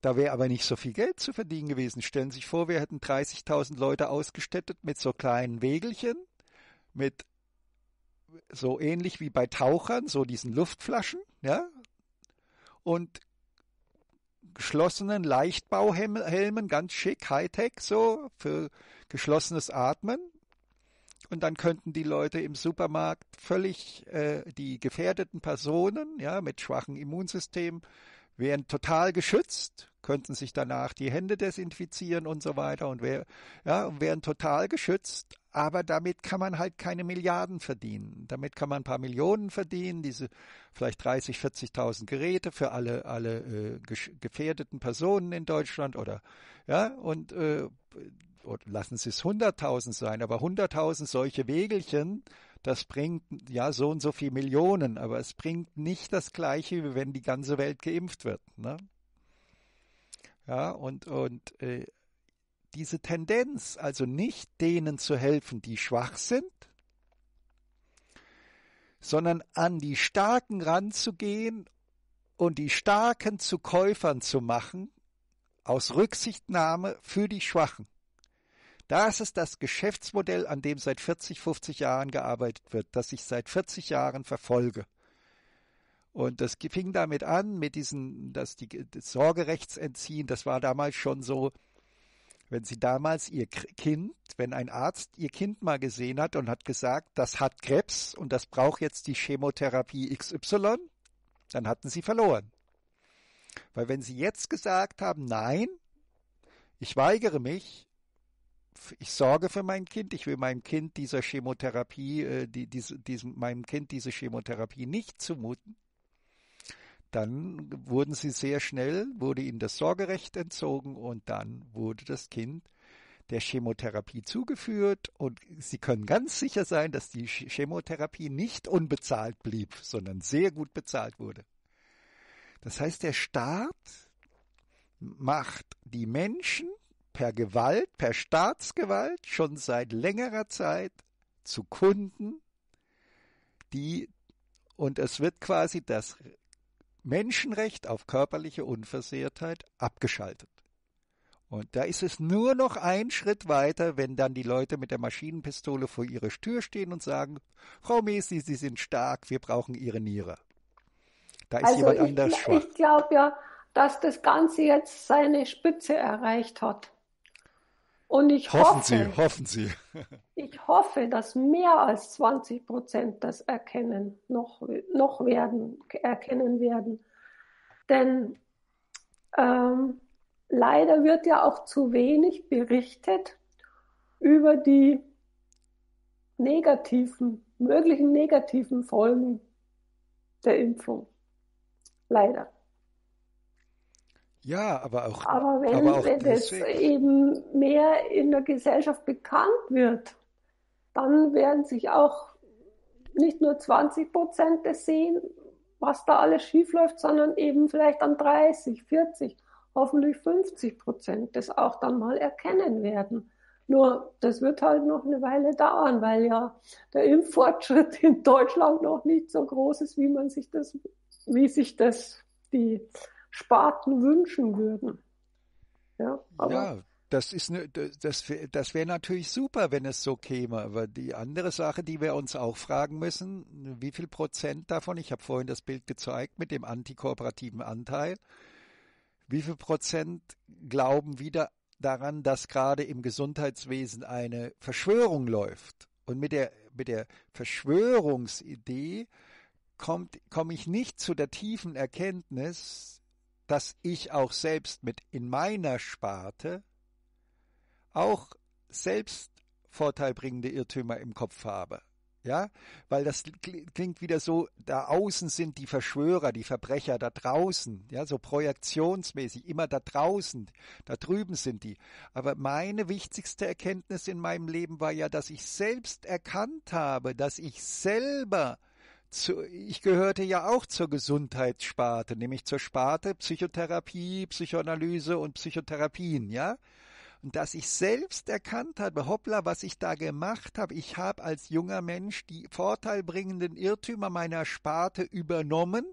Speaker 1: Da wäre aber nicht so viel Geld zu verdienen gewesen. Stellen Sie sich vor, wir hätten 30.000 Leute ausgestattet mit so kleinen Wägelchen, mit so ähnlich wie bei Tauchern, so diesen Luftflaschen, ja, und geschlossenen Leichtbauhelmen, ganz schick, Hightech, so für geschlossenes Atmen und dann könnten die Leute im Supermarkt völlig äh, die gefährdeten Personen ja mit schwachem Immunsystem wären total geschützt, könnten sich danach die Hände desinfizieren und so weiter und wär, ja, wären total geschützt, aber damit kann man halt keine Milliarden verdienen. Damit kann man ein paar Millionen verdienen, diese vielleicht 30, 40.000 Geräte für alle alle äh, gefährdeten Personen in Deutschland oder ja und äh, oder lassen Sie es 100.000 sein, aber 100.000 solche Wegelchen, das bringt ja so und so viel Millionen, aber es bringt nicht das Gleiche, wie wenn die ganze Welt geimpft wird. Ne? Ja, und, und äh, diese Tendenz, also nicht denen zu helfen, die schwach sind, sondern an die Starken ranzugehen und die Starken zu Käufern zu machen, aus Rücksichtnahme für die Schwachen. Das ist das Geschäftsmodell, an dem seit 40, 50 Jahren gearbeitet wird, das ich seit 40 Jahren verfolge. Und das fing damit an, mit diesen, dass die das Sorgerechtsentziehen, das war damals schon so, wenn sie damals ihr Kind, wenn ein Arzt ihr Kind mal gesehen hat und hat gesagt, das hat Krebs und das braucht jetzt die Chemotherapie XY, dann hatten sie verloren. Weil wenn sie jetzt gesagt haben, nein, ich weigere mich, ich sorge für mein Kind, ich will meinem Kind dieser Chemotherapie, äh, die, diese, diesem, meinem Kind diese Chemotherapie nicht zumuten, dann wurden sie sehr schnell, wurde ihnen das Sorgerecht entzogen und dann wurde das Kind der Chemotherapie zugeführt und sie können ganz sicher sein, dass die Chemotherapie nicht unbezahlt blieb, sondern sehr gut bezahlt wurde. Das heißt, der Staat macht die Menschen per Gewalt, per Staatsgewalt schon seit längerer Zeit zu Kunden, die, und es wird quasi das Menschenrecht auf körperliche Unversehrtheit abgeschaltet. Und da ist es nur noch ein Schritt weiter, wenn dann die Leute mit der Maschinenpistole vor ihrer Tür stehen und sagen, Frau Messi, Sie sind stark, wir brauchen Ihre Niere. Da ist also jemand ich, anders schwach. Ich
Speaker 2: glaube ja, dass das Ganze jetzt seine Spitze erreicht hat. Und ich hoffen hoffe,
Speaker 1: Sie, hoffen Sie.
Speaker 2: ich hoffe, dass mehr als 20 Prozent das erkennen, noch, noch werden, erkennen werden. Denn ähm, leider wird ja auch zu wenig berichtet über die negativen, möglichen negativen Folgen der Impfung. Leider.
Speaker 1: Ja, aber auch. Aber wenn, aber auch wenn das
Speaker 2: eben mehr in der Gesellschaft bekannt wird, dann werden sich auch nicht nur 20 Prozent das sehen, was da alles schiefläuft, sondern eben vielleicht an 30, 40, hoffentlich 50 Prozent das auch dann mal erkennen werden. Nur, das wird halt noch eine Weile dauern, weil ja der Impffortschritt in Deutschland noch nicht so groß ist, wie man sich das, wie sich das die Sparten wünschen würden. Ja, aber ja
Speaker 1: das ist ne, das, das wäre natürlich super, wenn es so käme. Aber die andere Sache, die wir uns auch fragen müssen, wie viel Prozent davon, ich habe vorhin das Bild gezeigt mit dem antikooperativen Anteil, wie viel Prozent glauben wieder daran, dass gerade im Gesundheitswesen eine Verschwörung läuft? Und mit der, mit der Verschwörungsidee komme komm ich nicht zu der tiefen Erkenntnis, dass ich auch selbst mit in meiner Sparte auch selbst vorteilbringende Irrtümer im Kopf habe. Ja, weil das klingt wieder so, da außen sind die Verschwörer, die Verbrecher da draußen, ja, so projektionsmäßig, immer da draußen, da drüben sind die. Aber meine wichtigste Erkenntnis in meinem Leben war ja, dass ich selbst erkannt habe, dass ich selber zu, ich gehörte ja auch zur Gesundheitssparte, nämlich zur Sparte Psychotherapie, Psychoanalyse und Psychotherapien, ja? Und dass ich selbst erkannt habe, hoppla, was ich da gemacht habe, ich habe als junger Mensch die vorteilbringenden Irrtümer meiner Sparte übernommen,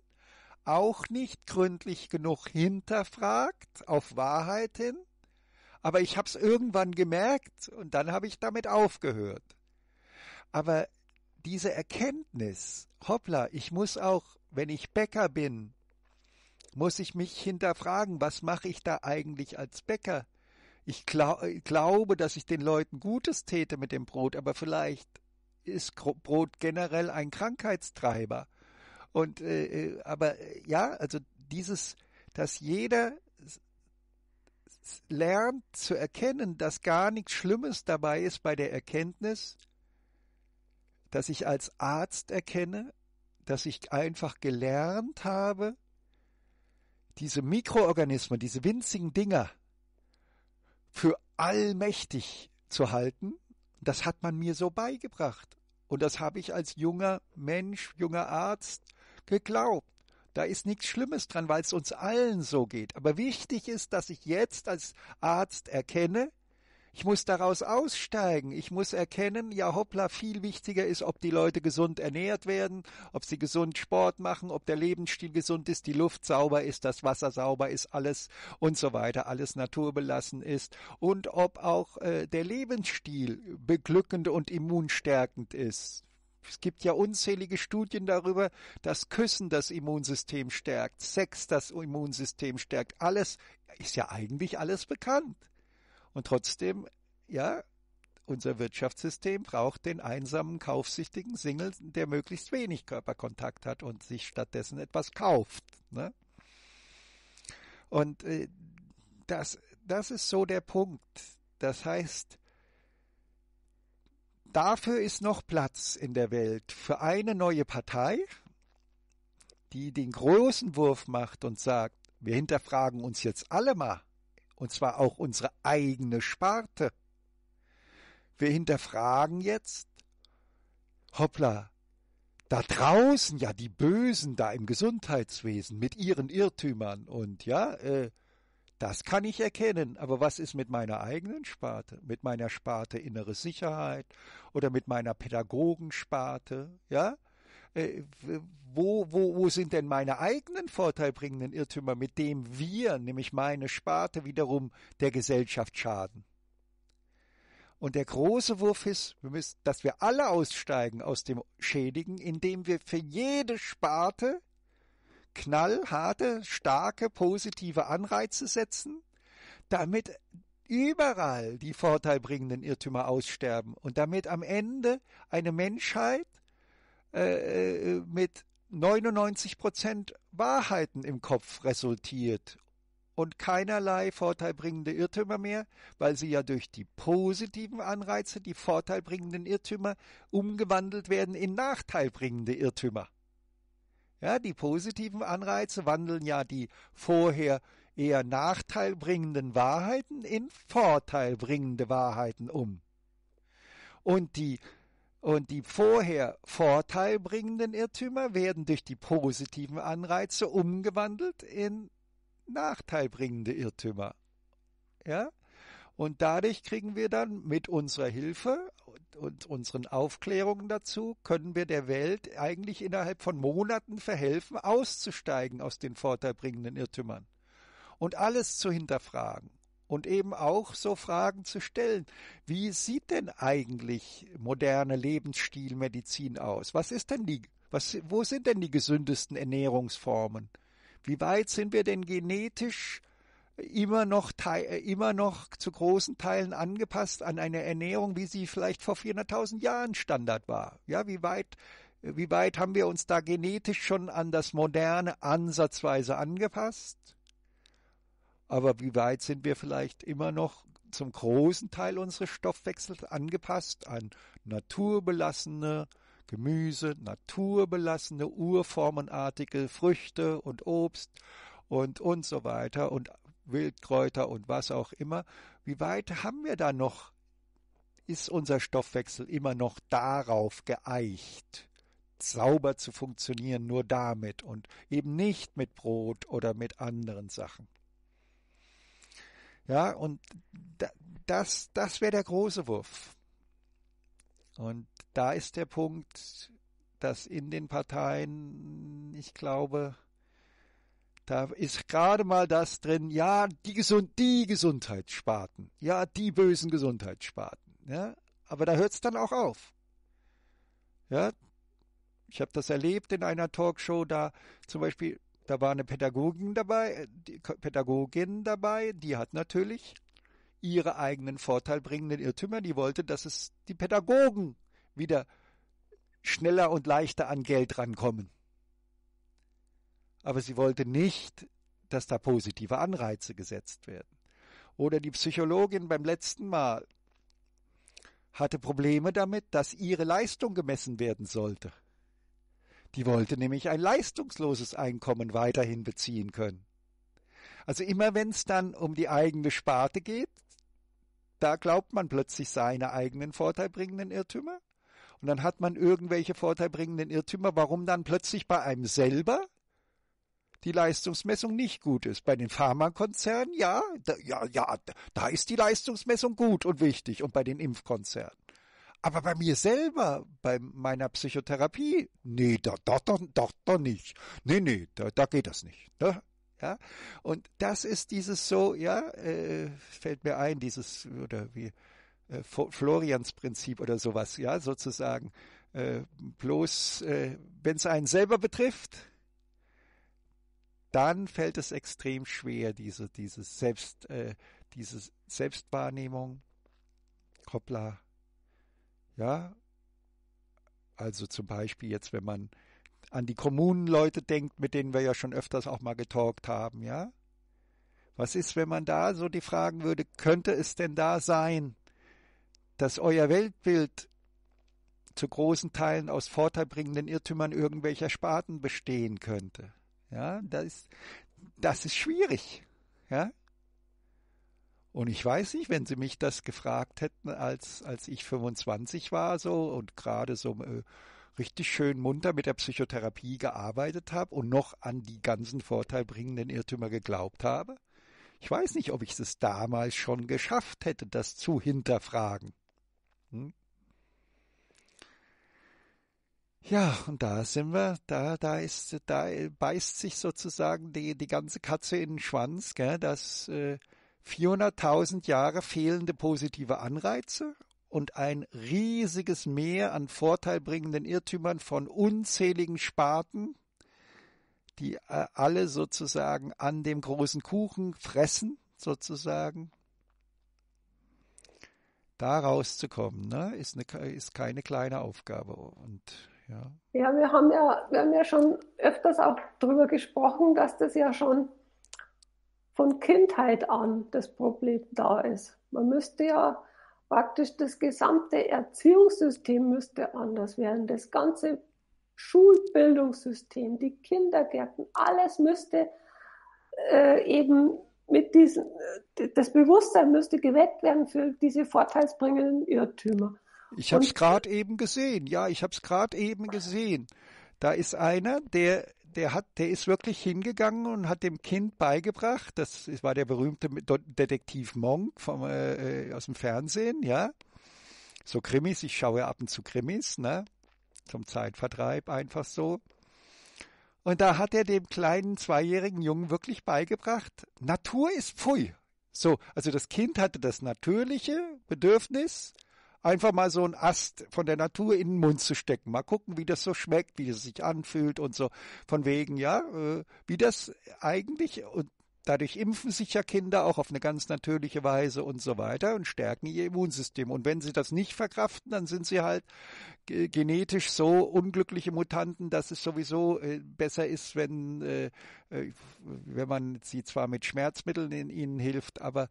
Speaker 1: auch nicht gründlich genug hinterfragt, auf Wahrheit hin, aber ich habe es irgendwann gemerkt und dann habe ich damit aufgehört. Aber diese Erkenntnis, hoppla, ich muss auch, wenn ich Bäcker bin, muss ich mich hinterfragen, was mache ich da eigentlich als Bäcker? Ich glaub, glaube, dass ich den Leuten Gutes täte mit dem Brot, aber vielleicht ist Brot generell ein Krankheitstreiber. Und äh, äh aber äh, ja, also dieses, dass jeder lernt zu erkennen, dass gar nichts Schlimmes dabei ist bei der Erkenntnis, dass ich als Arzt erkenne, dass ich einfach gelernt habe, diese Mikroorganismen, diese winzigen Dinger für allmächtig zu halten. Das hat man mir so beigebracht. Und das habe ich als junger Mensch, junger Arzt geglaubt. Da ist nichts Schlimmes dran, weil es uns allen so geht. Aber wichtig ist, dass ich jetzt als Arzt erkenne, ich muss daraus aussteigen. Ich muss erkennen, ja hoppla, viel wichtiger ist, ob die Leute gesund ernährt werden, ob sie gesund Sport machen, ob der Lebensstil gesund ist, die Luft sauber ist, das Wasser sauber ist, alles und so weiter, alles naturbelassen ist und ob auch äh, der Lebensstil beglückend und immunstärkend ist. Es gibt ja unzählige Studien darüber, dass Küssen das Immunsystem stärkt, Sex das Immunsystem stärkt. Alles ist ja eigentlich alles bekannt. Und trotzdem, ja, unser Wirtschaftssystem braucht den einsamen, kaufsichtigen Single, der möglichst wenig Körperkontakt hat und sich stattdessen etwas kauft. Ne? Und äh, das, das ist so der Punkt. Das heißt, dafür ist noch Platz in der Welt für eine neue Partei, die den großen Wurf macht und sagt, wir hinterfragen uns jetzt alle mal und zwar auch unsere eigene Sparte. Wir hinterfragen jetzt, hoppla, da draußen, ja, die Bösen da im Gesundheitswesen mit ihren Irrtümern und ja, äh, das kann ich erkennen, aber was ist mit meiner eigenen Sparte, mit meiner Sparte innere Sicherheit oder mit meiner Pädagogensparte, ja? äh, wo, wo, wo sind denn meine eigenen vorteilbringenden Irrtümer, mit dem wir, nämlich meine Sparte, wiederum der Gesellschaft schaden? Und der große Wurf ist, wir müssen, dass wir alle aussteigen aus dem Schädigen, indem wir für jede Sparte knallharte, starke, positive Anreize setzen, damit überall die vorteilbringenden Irrtümer aussterben und damit am Ende eine Menschheit äh, äh, mit 99% Wahrheiten im Kopf resultiert und keinerlei vorteilbringende Irrtümer mehr, weil sie ja durch die positiven Anreize die vorteilbringenden Irrtümer umgewandelt werden in nachteilbringende Irrtümer. Ja, die positiven Anreize wandeln ja die vorher eher nachteilbringenden Wahrheiten in vorteilbringende Wahrheiten um. Und die und die vorher vorteilbringenden Irrtümer werden durch die positiven Anreize umgewandelt in nachteilbringende Irrtümer. Ja? Und dadurch kriegen wir dann mit unserer Hilfe und unseren Aufklärungen dazu, können wir der Welt eigentlich innerhalb von Monaten verhelfen, auszusteigen aus den vorteilbringenden Irrtümern und alles zu hinterfragen und eben auch so Fragen zu stellen. Wie sieht denn eigentlich moderne Lebensstilmedizin aus? Was ist denn die, was, wo sind denn die gesündesten Ernährungsformen? Wie weit sind wir denn genetisch immer noch, immer noch zu großen Teilen angepasst an eine Ernährung, wie sie vielleicht vor 400.000 Jahren Standard war? Ja, wie weit wie weit haben wir uns da genetisch schon an das moderne ansatzweise angepasst? Aber wie weit sind wir vielleicht immer noch zum großen Teil unseres Stoffwechsels angepasst an naturbelassene Gemüse, naturbelassene, urformenartige Früchte und Obst und, und so weiter und Wildkräuter und was auch immer. Wie weit haben wir da noch, ist unser Stoffwechsel immer noch darauf geeicht? sauber zu funktionieren, nur damit und eben nicht mit Brot oder mit anderen Sachen. Ja, und das, das wäre der große Wurf. Und da ist der Punkt, dass in den Parteien, ich glaube, da ist gerade mal das drin, ja, die, Gesund die Gesundheitssparten, ja, die bösen Gesundheitssparten. Ja? Aber da hört es dann auch auf. Ja, ich habe das erlebt in einer Talkshow, da zum Beispiel da war eine Pädagogin dabei, äh, die Pädagogin dabei, die hat natürlich ihre eigenen vorteilbringenden Irrtümer, die wollte, dass es die Pädagogen wieder schneller und leichter an Geld rankommen. Aber sie wollte nicht, dass da positive Anreize gesetzt werden. Oder die Psychologin beim letzten Mal hatte Probleme damit, dass ihre Leistung gemessen werden sollte. Die wollte nämlich ein leistungsloses Einkommen weiterhin beziehen können. Also immer wenn es dann um die eigene Sparte geht, da glaubt man plötzlich seine eigenen vorteilbringenden Irrtümer. Und dann hat man irgendwelche vorteilbringenden Irrtümer, warum dann plötzlich bei einem selber die Leistungsmessung nicht gut ist. Bei den Pharmakonzernen, ja, da, ja, ja, da ist die Leistungsmessung gut und wichtig und bei den Impfkonzernen. Aber bei mir selber, bei meiner Psychotherapie, nee, da, da, da, da, doch nicht. Nee, nee, da, da geht das nicht. Ne? Ja, und das ist dieses so, ja, äh, fällt mir ein, dieses, oder wie, äh, Florians Prinzip oder sowas, ja, sozusagen. Äh, bloß, äh, wenn es einen selber betrifft, dann fällt es extrem schwer, diese, diese Selbst, äh, diese Selbstwahrnehmung. Hoppla, ja, also zum Beispiel jetzt, wenn man an die Kommunenleute denkt, mit denen wir ja schon öfters auch mal getalkt haben, ja? Was ist, wenn man da so die fragen würde, könnte es denn da sein, dass euer Weltbild zu großen Teilen aus vorteilbringenden Irrtümern irgendwelcher Spaten bestehen könnte? Ja, das ist, das ist schwierig. Ja, und ich weiß nicht, wenn sie mich das gefragt hätten, als, als ich 25 war so und gerade so äh, richtig schön munter mit der Psychotherapie gearbeitet habe und noch an die ganzen vorteilbringenden Irrtümer geglaubt habe. Ich weiß nicht, ob ich es damals schon geschafft hätte, das zu hinterfragen. Hm? Ja, und da sind wir, da, da ist, da beißt sich sozusagen die, die ganze Katze in den Schwanz, gell, dass äh, 400.000 Jahre fehlende positive Anreize und ein riesiges Meer an vorteilbringenden Irrtümern von unzähligen Sparten, die äh, alle sozusagen an dem großen Kuchen fressen, sozusagen. Da rauszukommen, ne, ist, eine, ist keine kleine Aufgabe. Und
Speaker 2: ja. Ja, wir haben ja, wir haben ja schon öfters auch darüber gesprochen, dass das ja schon von Kindheit an das Problem da ist. Man müsste ja praktisch das gesamte Erziehungssystem müsste anders werden. Das ganze Schulbildungssystem, die Kindergärten, alles müsste äh, eben mit diesem, das Bewusstsein müsste geweckt werden für diese vorteilsbringenden
Speaker 1: Irrtümer. Ich habe es gerade eben gesehen, ja, ich habe es gerade eben gesehen. Da ist einer, der der hat, der ist wirklich hingegangen und hat dem Kind beigebracht, das war der berühmte Detektiv Monk vom, äh, äh, aus dem Fernsehen, ja. So Krimis, ich schaue ab und zu Krimis, ne? Zum Zeitvertreib, einfach so. Und da hat er dem kleinen zweijährigen Jungen wirklich beigebracht, Natur ist pfui. So, also das Kind hatte das natürliche Bedürfnis, einfach mal so einen Ast von der Natur in den Mund zu stecken. Mal gucken, wie das so schmeckt, wie es sich anfühlt und so. Von wegen, ja, äh, wie das eigentlich und Dadurch impfen sich ja Kinder auch auf eine ganz natürliche Weise und so weiter und stärken ihr Immunsystem. Und wenn sie das nicht verkraften, dann sind sie halt genetisch so unglückliche Mutanten, dass es sowieso äh, besser ist, wenn, äh, äh, wenn man sie zwar mit Schmerzmitteln in ihnen hilft, aber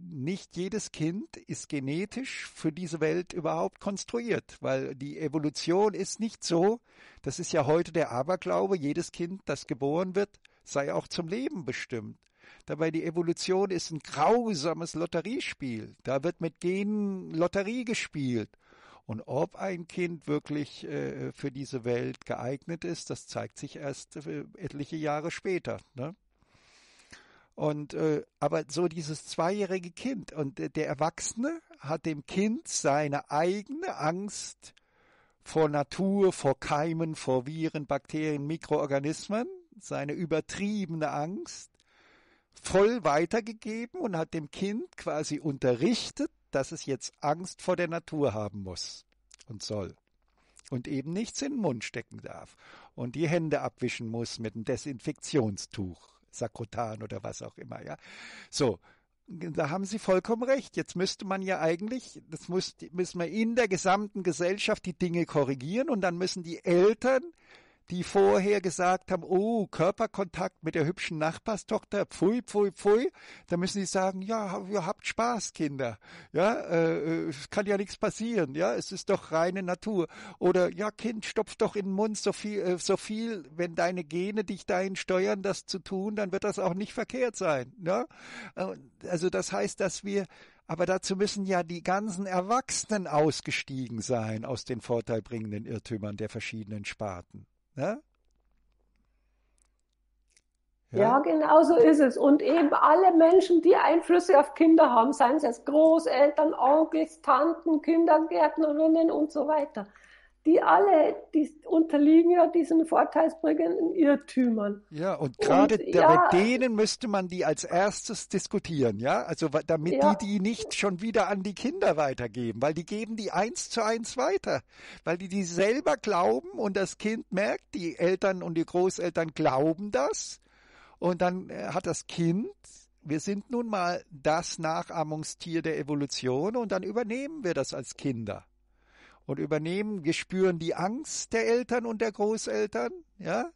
Speaker 1: nicht jedes Kind ist genetisch für diese Welt überhaupt konstruiert, weil die Evolution ist nicht so, das ist ja heute der Aberglaube, jedes Kind, das geboren wird, sei auch zum Leben bestimmt. Dabei die Evolution ist ein grausames Lotteriespiel. Da wird mit Genen Lotterie gespielt. Und ob ein Kind wirklich äh, für diese Welt geeignet ist, das zeigt sich erst äh, etliche Jahre später. Ne? Und äh, aber so dieses zweijährige Kind und äh, der Erwachsene hat dem Kind seine eigene Angst vor Natur, vor Keimen, vor Viren, Bakterien, Mikroorganismen seine übertriebene Angst voll weitergegeben und hat dem Kind quasi unterrichtet, dass es jetzt Angst vor der Natur haben muss und soll und eben nichts in den Mund stecken darf und die Hände abwischen muss mit einem Desinfektionstuch, Sakrotan oder was auch immer, ja. So. Da haben Sie vollkommen recht. Jetzt müsste man ja eigentlich, das muss, müssen wir in der gesamten Gesellschaft die Dinge korrigieren und dann müssen die Eltern die vorher gesagt haben, oh, Körperkontakt mit der hübschen Nachbarstochter, pfui, pfui, pfui, da müssen sie sagen, ja, ihr habt Spaß, Kinder. Ja, äh, kann ja nichts passieren, ja, es ist doch reine Natur. Oder ja, Kind, stopf doch in den Mund so viel, äh, so viel, wenn deine Gene dich dahin steuern, das zu tun, dann wird das auch nicht verkehrt sein. Ja? Also das heißt, dass wir aber dazu müssen ja die ganzen Erwachsenen ausgestiegen sein aus den vorteilbringenden Irrtümern der verschiedenen Sparten. Ne?
Speaker 2: Ja. ja, genau so ist es. Und eben alle Menschen, die Einflüsse auf Kinder haben, seien es jetzt Großeltern, Onkels, Tanten, Kindergärtnerinnen und so weiter die alle, die unterliegen ja diesen vorteilsbringenden Irrtümern.
Speaker 1: Ja, und gerade ja, bei denen müsste man die als erstes diskutieren, ja? Also damit ja, die die nicht schon wieder an die Kinder weitergeben, weil die geben die eins zu eins weiter, weil die die selber glauben und das Kind merkt, die Eltern und die Großeltern glauben das und dann äh, hat das Kind wir sind nun mal das Nachahmungstier der Evolution und dann übernehmen wir das als Kinder und übernehmen, Wir spüren die Angst der Eltern und der Großeltern, ja?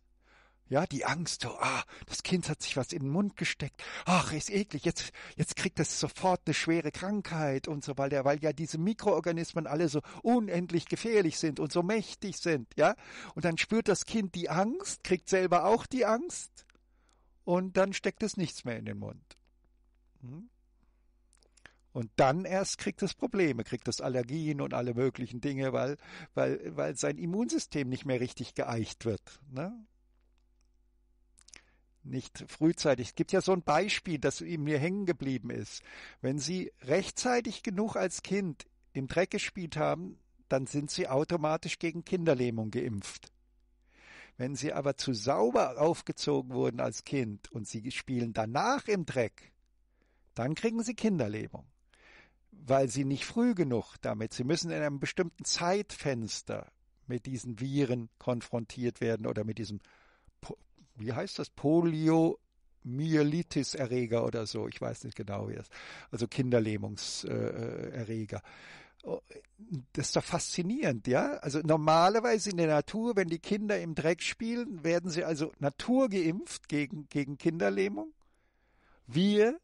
Speaker 1: Ja, die Angst, oh, ah, das Kind hat sich was in den Mund gesteckt. Ach, ist eklig. Jetzt, jetzt kriegt es sofort eine schwere Krankheit und so weiter, weil ja diese Mikroorganismen alle so unendlich gefährlich sind und so mächtig sind, ja? Und dann spürt das Kind die Angst, kriegt selber auch die Angst und dann steckt es nichts mehr in den Mund. Hm? Und dann erst kriegt es Probleme, kriegt es Allergien und alle möglichen Dinge, weil, weil, weil sein Immunsystem nicht mehr richtig geeicht wird. Ne? Nicht frühzeitig. Es gibt ja so ein Beispiel, das ihm mir hängen geblieben ist. Wenn Sie rechtzeitig genug als Kind im Dreck gespielt haben, dann sind Sie automatisch gegen Kinderlähmung geimpft. Wenn Sie aber zu sauber aufgezogen wurden als Kind und Sie spielen danach im Dreck, dann kriegen Sie Kinderlähmung weil sie nicht früh genug damit, sie müssen in einem bestimmten Zeitfenster mit diesen Viren konfrontiert werden oder mit diesem, wie heißt das, Poliomyelitis-Erreger oder so, ich weiß nicht genau wie das, also Kinderlähmungserreger. Äh, äh, oh, das ist doch faszinierend, ja? Also normalerweise in der Natur, wenn die Kinder im Dreck spielen, werden sie also naturgeimpft gegen, gegen Kinderlähmung. Wir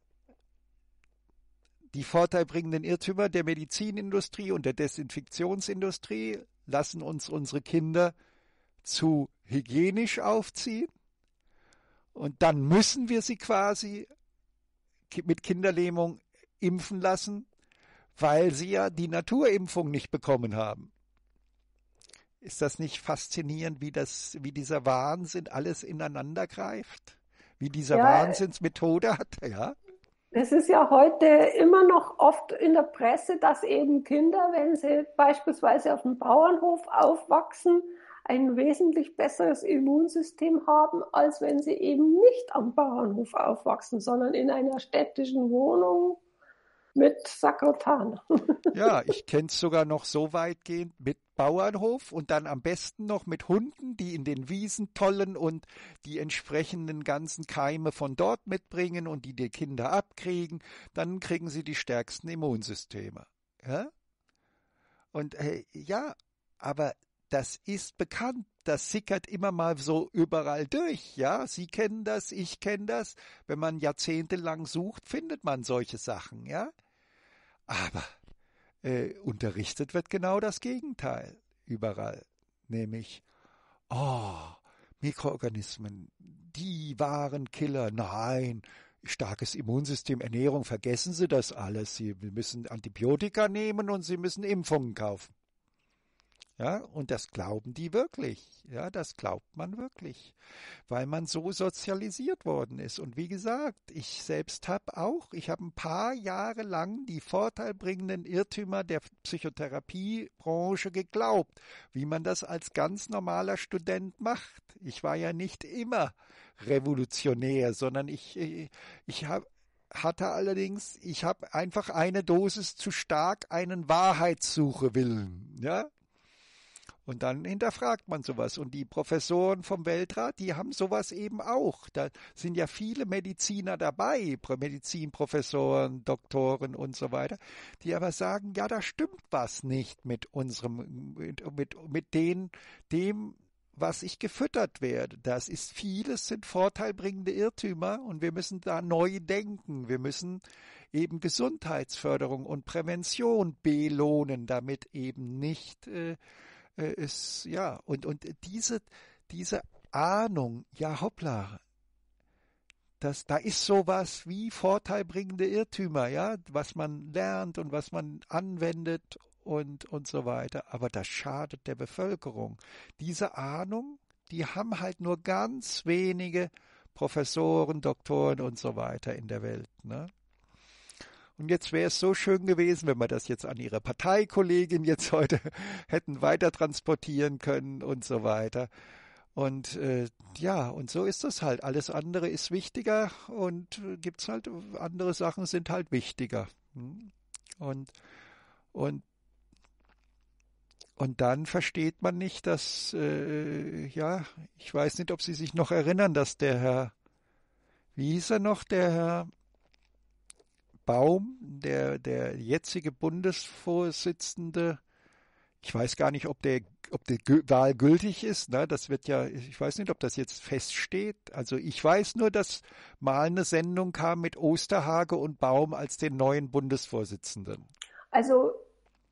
Speaker 1: die vorteilbringenden Irrtümer der Medizinindustrie und der Desinfektionsindustrie lassen uns unsere Kinder zu hygienisch aufziehen und dann müssen wir sie quasi mit Kinderlähmung impfen lassen, weil sie ja die Naturimpfung nicht bekommen haben. Ist das nicht faszinierend, wie, das, wie dieser Wahnsinn alles ineinander greift? Wie dieser ja. Äh, Wahnsinnsmethode hat, ja?
Speaker 2: Es ist ja heute immer noch oft in der Presse, dass eben Kinder, wenn sie beispielsweise auf dem Bauernhof aufwachsen, ein wesentlich besseres Immunsystem haben, als wenn sie eben nicht am Bauernhof aufwachsen, sondern in einer städtischen Wohnung mit Sakrotan.
Speaker 1: Ja, ich kenne es sogar noch so weitgehend mit Bauernhof und dann am besten noch mit Hunden, die in den Wiesen tollen und die entsprechenden ganzen Keime von dort mitbringen und die die Kinder abkriegen. Dann kriegen sie die stärksten Immunsysteme. Ja? Und äh, ja, aber das ist bekannt. Das sickert immer mal so überall durch, ja. Sie kennen das, ich kenne das. Wenn man jahrzehntelang sucht, findet man solche Sachen, ja. Aber äh, unterrichtet wird genau das Gegenteil überall, nämlich, oh, Mikroorganismen, die wahren Killer, nein, starkes Immunsystem, Ernährung, vergessen Sie das alles, Sie müssen Antibiotika nehmen und Sie müssen Impfungen kaufen. Ja, und das glauben die wirklich. Ja, das glaubt man wirklich, weil man so sozialisiert worden ist. Und wie gesagt, ich selbst habe auch, ich habe ein paar Jahre lang die vorteilbringenden Irrtümer der Psychotherapiebranche geglaubt, wie man das als ganz normaler Student macht. Ich war ja nicht immer revolutionär, sondern ich, ich, ich habe hatte allerdings, ich habe einfach eine Dosis zu stark einen Wahrheitssuche willen. Ja, und dann hinterfragt man sowas. Und die Professoren vom Weltrat, die haben sowas eben auch. Da sind ja viele Mediziner dabei, Medizinprofessoren, Doktoren und so weiter, die aber sagen, ja, da stimmt was nicht mit unserem, mit, mit, mit den, dem, was ich gefüttert werde. Das ist vieles sind vorteilbringende Irrtümer und wir müssen da neu denken. Wir müssen eben Gesundheitsförderung und Prävention belohnen, damit eben nicht äh, äh, ist, ja, und, und diese, diese Ahnung, ja hoppla, das, da ist sowas wie vorteilbringende Irrtümer, ja, was man lernt und was man anwendet und, und so weiter. Aber das schadet der Bevölkerung. Diese Ahnung, die haben halt nur ganz wenige Professoren, Doktoren und so weiter in der Welt, ne? Und jetzt wäre es so schön gewesen, wenn wir das jetzt an ihre Parteikollegin jetzt heute hätten weiter transportieren können und so weiter. Und äh, ja, und so ist das halt. Alles andere ist wichtiger und äh, gibt's halt andere Sachen sind halt wichtiger. Hm? Und und und dann versteht man nicht, dass äh, ja, ich weiß nicht, ob Sie sich noch erinnern, dass der Herr, wie hieß er noch, der Herr Baum, der, der jetzige Bundesvorsitzende, ich weiß gar nicht, ob der, ob die Wahl gültig ist. Ne? Das wird ja, ich weiß nicht, ob das jetzt feststeht. Also ich weiß nur, dass mal eine Sendung kam mit Osterhage und Baum als den neuen Bundesvorsitzenden.
Speaker 2: Also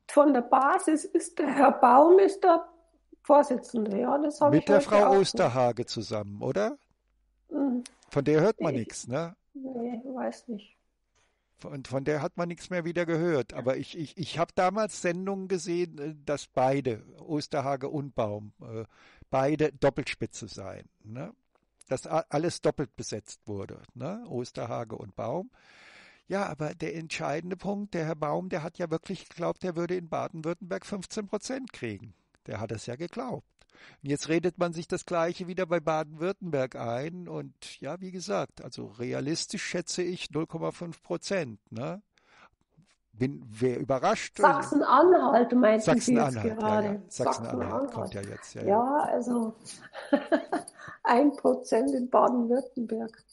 Speaker 2: von der Basis ist der Herr Baum ist der Vorsitzende, ja, das habe ich Mit der Frau Osterhage
Speaker 1: zusammen, oder? Mhm. Von der hört man nichts, ne?
Speaker 2: Nee, weiß nicht.
Speaker 1: Und von der hat man nichts mehr wieder gehört. Aber ich, ich, ich habe damals Sendungen gesehen, äh, dass beide, Osterhage und Baum, äh, beide Doppelspitze seien. Ne? Dass alles doppelt besetzt wurde, ne? Osterhage und Baum. Ja, aber der entscheidende Punkt, der Herr Baum, der hat ja wirklich geglaubt, er würde in Baden-Württemberg 15 Prozent kriegen. Der hat es ja geglaubt. Jetzt redet man sich das Gleiche wieder bei Baden-Württemberg ein und ja, wie gesagt, also realistisch schätze ich 0,5 Prozent. Ne? Bin, wer überrascht?
Speaker 2: Sachsen-Anhalt meinst Sachsen jetzt gerade? Ja, ja. Sachsen-Anhalt Sachsen
Speaker 1: kommt ja jetzt. Ja, ja.
Speaker 2: also ein Prozent in Baden-Württemberg.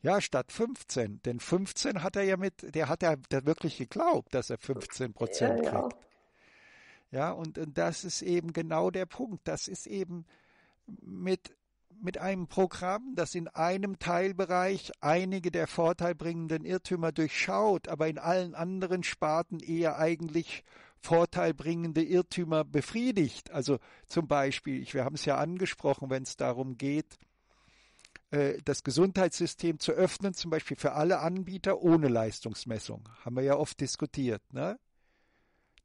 Speaker 1: Ja, statt 15. Denn 15 hat er ja mit, der hat ja wirklich geglaubt, dass er 15 Prozent kriegt. Ja, und, und das ist eben genau der Punkt. Das ist eben mit, mit einem Programm, das in einem Teilbereich einige der vorteilbringenden Irrtümer durchschaut, aber in allen anderen Sparten eher eigentlich vorteilbringende Irrtümer befriedigt. Also zum Beispiel, wir haben es ja angesprochen, wenn es darum geht, äh, das Gesundheitssystem zu öffnen, zum Beispiel für alle Anbieter ohne Leistungsmessung. Haben wir ja oft diskutiert. Ne?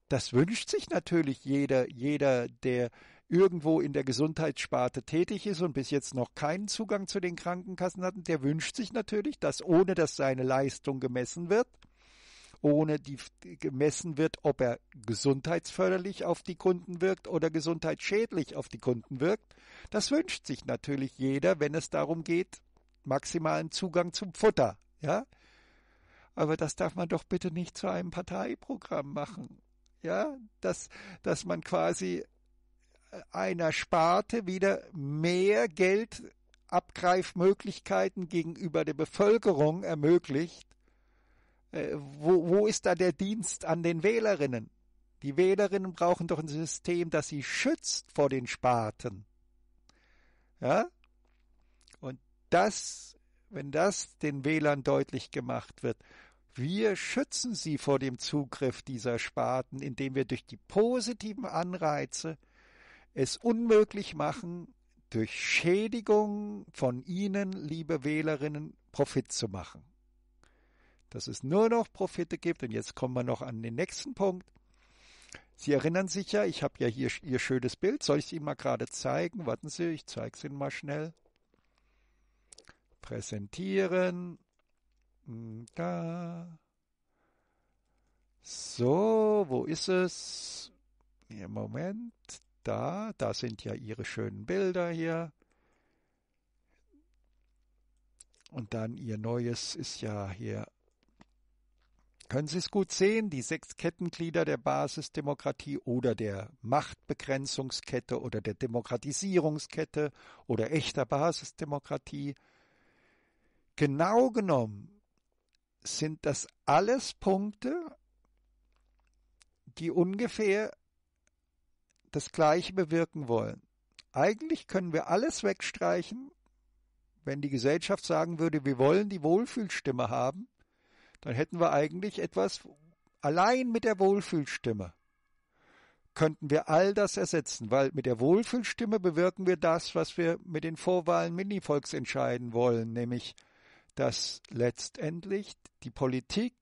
Speaker 1: Das wünscht sich natürlich jeder, jeder, der irgendwo in der Gesundheitssparte tätig ist und bis jetzt noch keinen Zugang zu den Krankenkassen hat, der wünscht sich natürlich, dass ohne dass seine Leistung gemessen wird, ohne die gemessen wird, ob er gesundheitsförderlich auf die Kunden wirkt oder gesundheitsschädlich auf die Kunden wirkt. Das wünscht sich natürlich jeder, wenn es darum geht, maximalen Zugang zum Futter, ja? Aber das darf man doch bitte nicht zu einem Parteiprogramm machen ja, dass, dass man quasi äh, einer Sparte wieder mehr Geldabgreifmöglichkeiten gegenüber der Bevölkerung ermöglicht. Äh, wo, wo ist da der Dienst an den Wählerinnen? Die Wählerinnen brauchen doch ein System, das sie schützt vor den Sparten. Ja? Und das, wenn das den Wählern deutlich gemacht wird, wir schützen sie vor dem Zugriff dieser Sparten, indem wir durch die positiven Anreize es unmöglich machen, durch Schädigung von Ihnen, liebe Wählerinnen, Profit zu machen. Dass es nur noch Profite gibt, und jetzt kommen wir noch an den nächsten Punkt. Sie erinnern sich ja, ich habe ja hier Ihr schönes Bild. Soll ich es Ihnen mal gerade zeigen? Warten Sie, ich zeige es Ihnen mal schnell. Präsentieren. Da. So, wo ist es? Hier, Moment. Da, da sind ja Ihre schönen Bilder hier. Und dann Ihr neues ist ja hier. Können Sie es gut sehen? Die sechs Kettenglieder der Basisdemokratie oder der Machtbegrenzungskette oder der Demokratisierungskette oder echter Basisdemokratie. Genau genommen sind das alles Punkte, die ungefähr das Gleiche bewirken wollen. Eigentlich können wir alles wegstreichen, wenn die Gesellschaft sagen würde, wir wollen die Wohlfühlstimme haben, dann hätten wir eigentlich etwas allein mit der Wohlfühlstimme. Könnten wir all das ersetzen, weil mit der Wohlfühlstimme bewirken wir das, was wir mit den Vorwahlen mini entscheiden wollen, nämlich dass letztendlich die Politik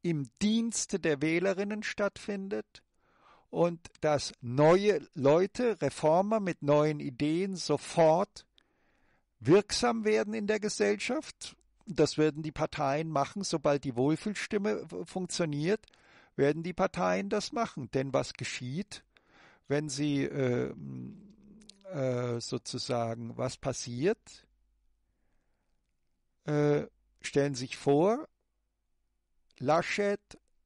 Speaker 1: im Dienste der Wählerinnen stattfindet und dass neue Leute, Reformer mit neuen Ideen sofort wirksam werden in der Gesellschaft. Das werden die Parteien machen, sobald die Wohlfühlstimme funktioniert, werden die Parteien das machen. Denn was geschieht, wenn sie äh, äh, sozusagen, was passiert, äh, stellen sich vor, Laschet,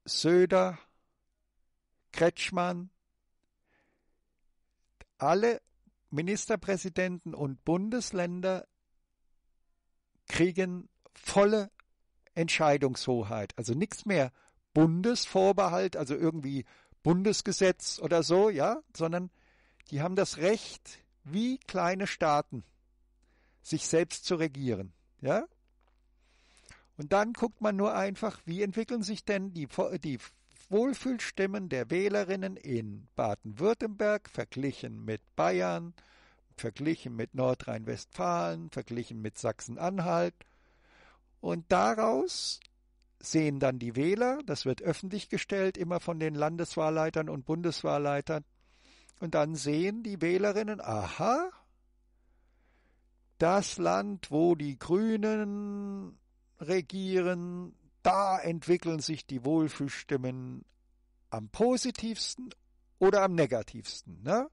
Speaker 1: Söder, Kretschmann, alle Ministerpräsidenten und Bundesländer kriegen volle Entscheidungshoheit. Also nichts mehr Bundesvorbehalt, also irgendwie Bundesgesetz oder so, ja, sondern die haben das Recht, wie kleine Staaten, sich selbst zu regieren, ja. Und dann guckt man nur einfach, wie entwickeln sich denn die, die Wohlfühlstimmen der Wählerinnen in Baden-Württemberg verglichen mit Bayern, verglichen mit Nordrhein-Westfalen, verglichen mit Sachsen-Anhalt. Und daraus sehen dann die Wähler, das wird öffentlich gestellt, immer von den Landeswahlleitern und Bundeswahlleitern. Und dann sehen die Wählerinnen, aha, das Land, wo die Grünen regieren, da entwickeln sich die Wohlfühlstimmen am positivsten oder am negativsten. Ne?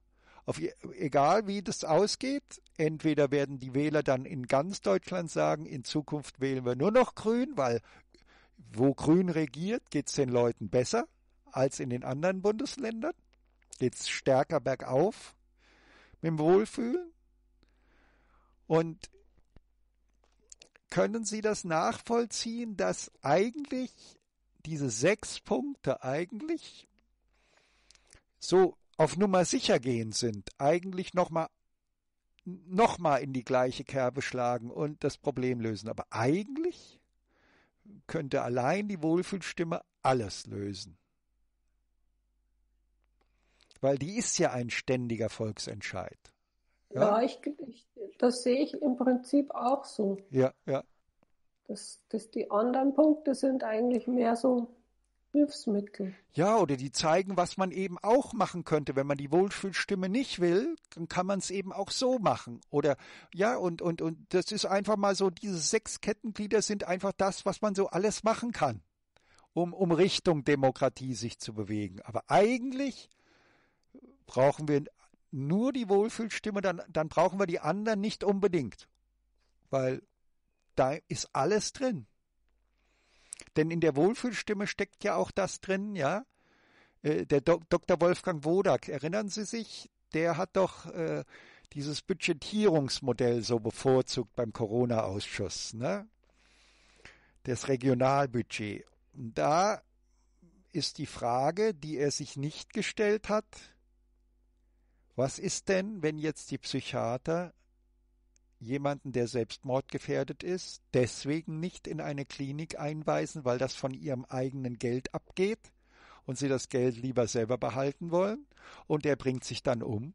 Speaker 1: Auf, egal wie das ausgeht, entweder werden die Wähler dann in ganz Deutschland sagen, in Zukunft wählen wir nur noch Grün, weil wo Grün regiert, geht es den Leuten besser als in den anderen Bundesländern, geht es stärker bergauf mit dem Wohlfühlen. Und können Sie das nachvollziehen, dass eigentlich diese sechs Punkte eigentlich so auf Nummer sicher gehen sind, eigentlich nochmal noch mal in die gleiche Kerbe schlagen und das Problem lösen. Aber eigentlich könnte allein die Wohlfühlstimme alles lösen. Weil die ist ja ein ständiger Volksentscheid. Ja, ja ich,
Speaker 2: ich das sehe ich im Prinzip auch so. Ja, ja. Das, das, die anderen Punkte sind eigentlich mehr so Hilfsmittel.
Speaker 1: Ja, oder die zeigen, was man eben auch machen könnte. Wenn man die Wohlfühlstimme nicht will, dann kann man es eben auch so machen. Oder ja, und, und, und das ist einfach mal so, diese sechs Kettenglieder sind einfach das, was man so alles machen kann, um, um Richtung Demokratie sich zu bewegen. Aber eigentlich brauchen wir nur die Wohlfühlstimme, dann, dann brauchen wir die anderen nicht unbedingt, weil da ist alles drin. Denn in der Wohlfühlstimme steckt ja auch das drin, ja. Äh, der Dr. Wolfgang Wodak, erinnern Sie sich, der hat doch äh, dieses Budgetierungsmodell so bevorzugt beim Corona-Ausschuss, ne? Das Regionalbudget. Da ist die Frage, die er sich nicht gestellt hat, was ist denn, wenn jetzt die Psychiater jemanden, der selbstmordgefährdet ist, deswegen nicht in eine Klinik einweisen, weil das von ihrem eigenen Geld abgeht und sie das Geld lieber selber behalten wollen und der bringt sich dann um?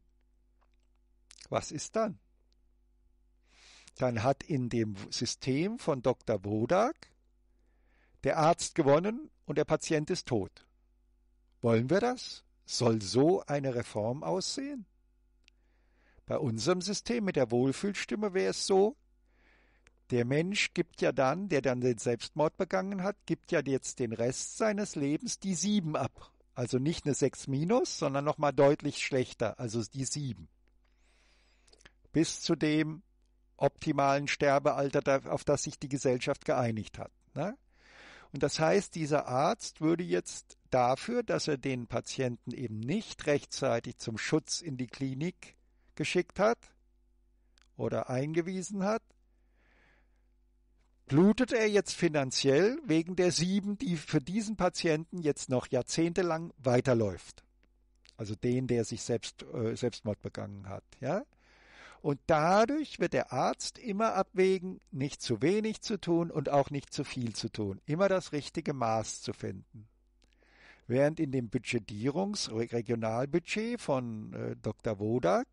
Speaker 1: Was ist dann? Dann hat in dem System von Dr. Wodak der Arzt gewonnen und der Patient ist tot. Wollen wir das? Soll so eine Reform aussehen? Bei unserem System mit der Wohlfühlstimme wäre es so, der Mensch gibt ja dann, der dann den Selbstmord begangen hat, gibt ja jetzt den Rest seines Lebens die sieben ab. Also nicht eine sechs minus, sondern nochmal deutlich schlechter, also die sieben. Bis zu dem optimalen Sterbealter, auf das sich die Gesellschaft geeinigt hat. Ne? Und das heißt, dieser Arzt würde jetzt dafür, dass er den Patienten eben nicht rechtzeitig zum Schutz in die Klinik geschickt hat oder eingewiesen hat, blutet er jetzt finanziell wegen der sieben, die für diesen Patienten jetzt noch jahrzehntelang weiterläuft. Also den, der sich selbst äh, Selbstmord begangen hat, ja? Und dadurch wird der Arzt immer abwägen, nicht zu wenig zu tun und auch nicht zu viel zu tun, immer das richtige Maß zu finden. Während in dem Budgetierungs-, Regionalbudget von äh, Dr. Wodak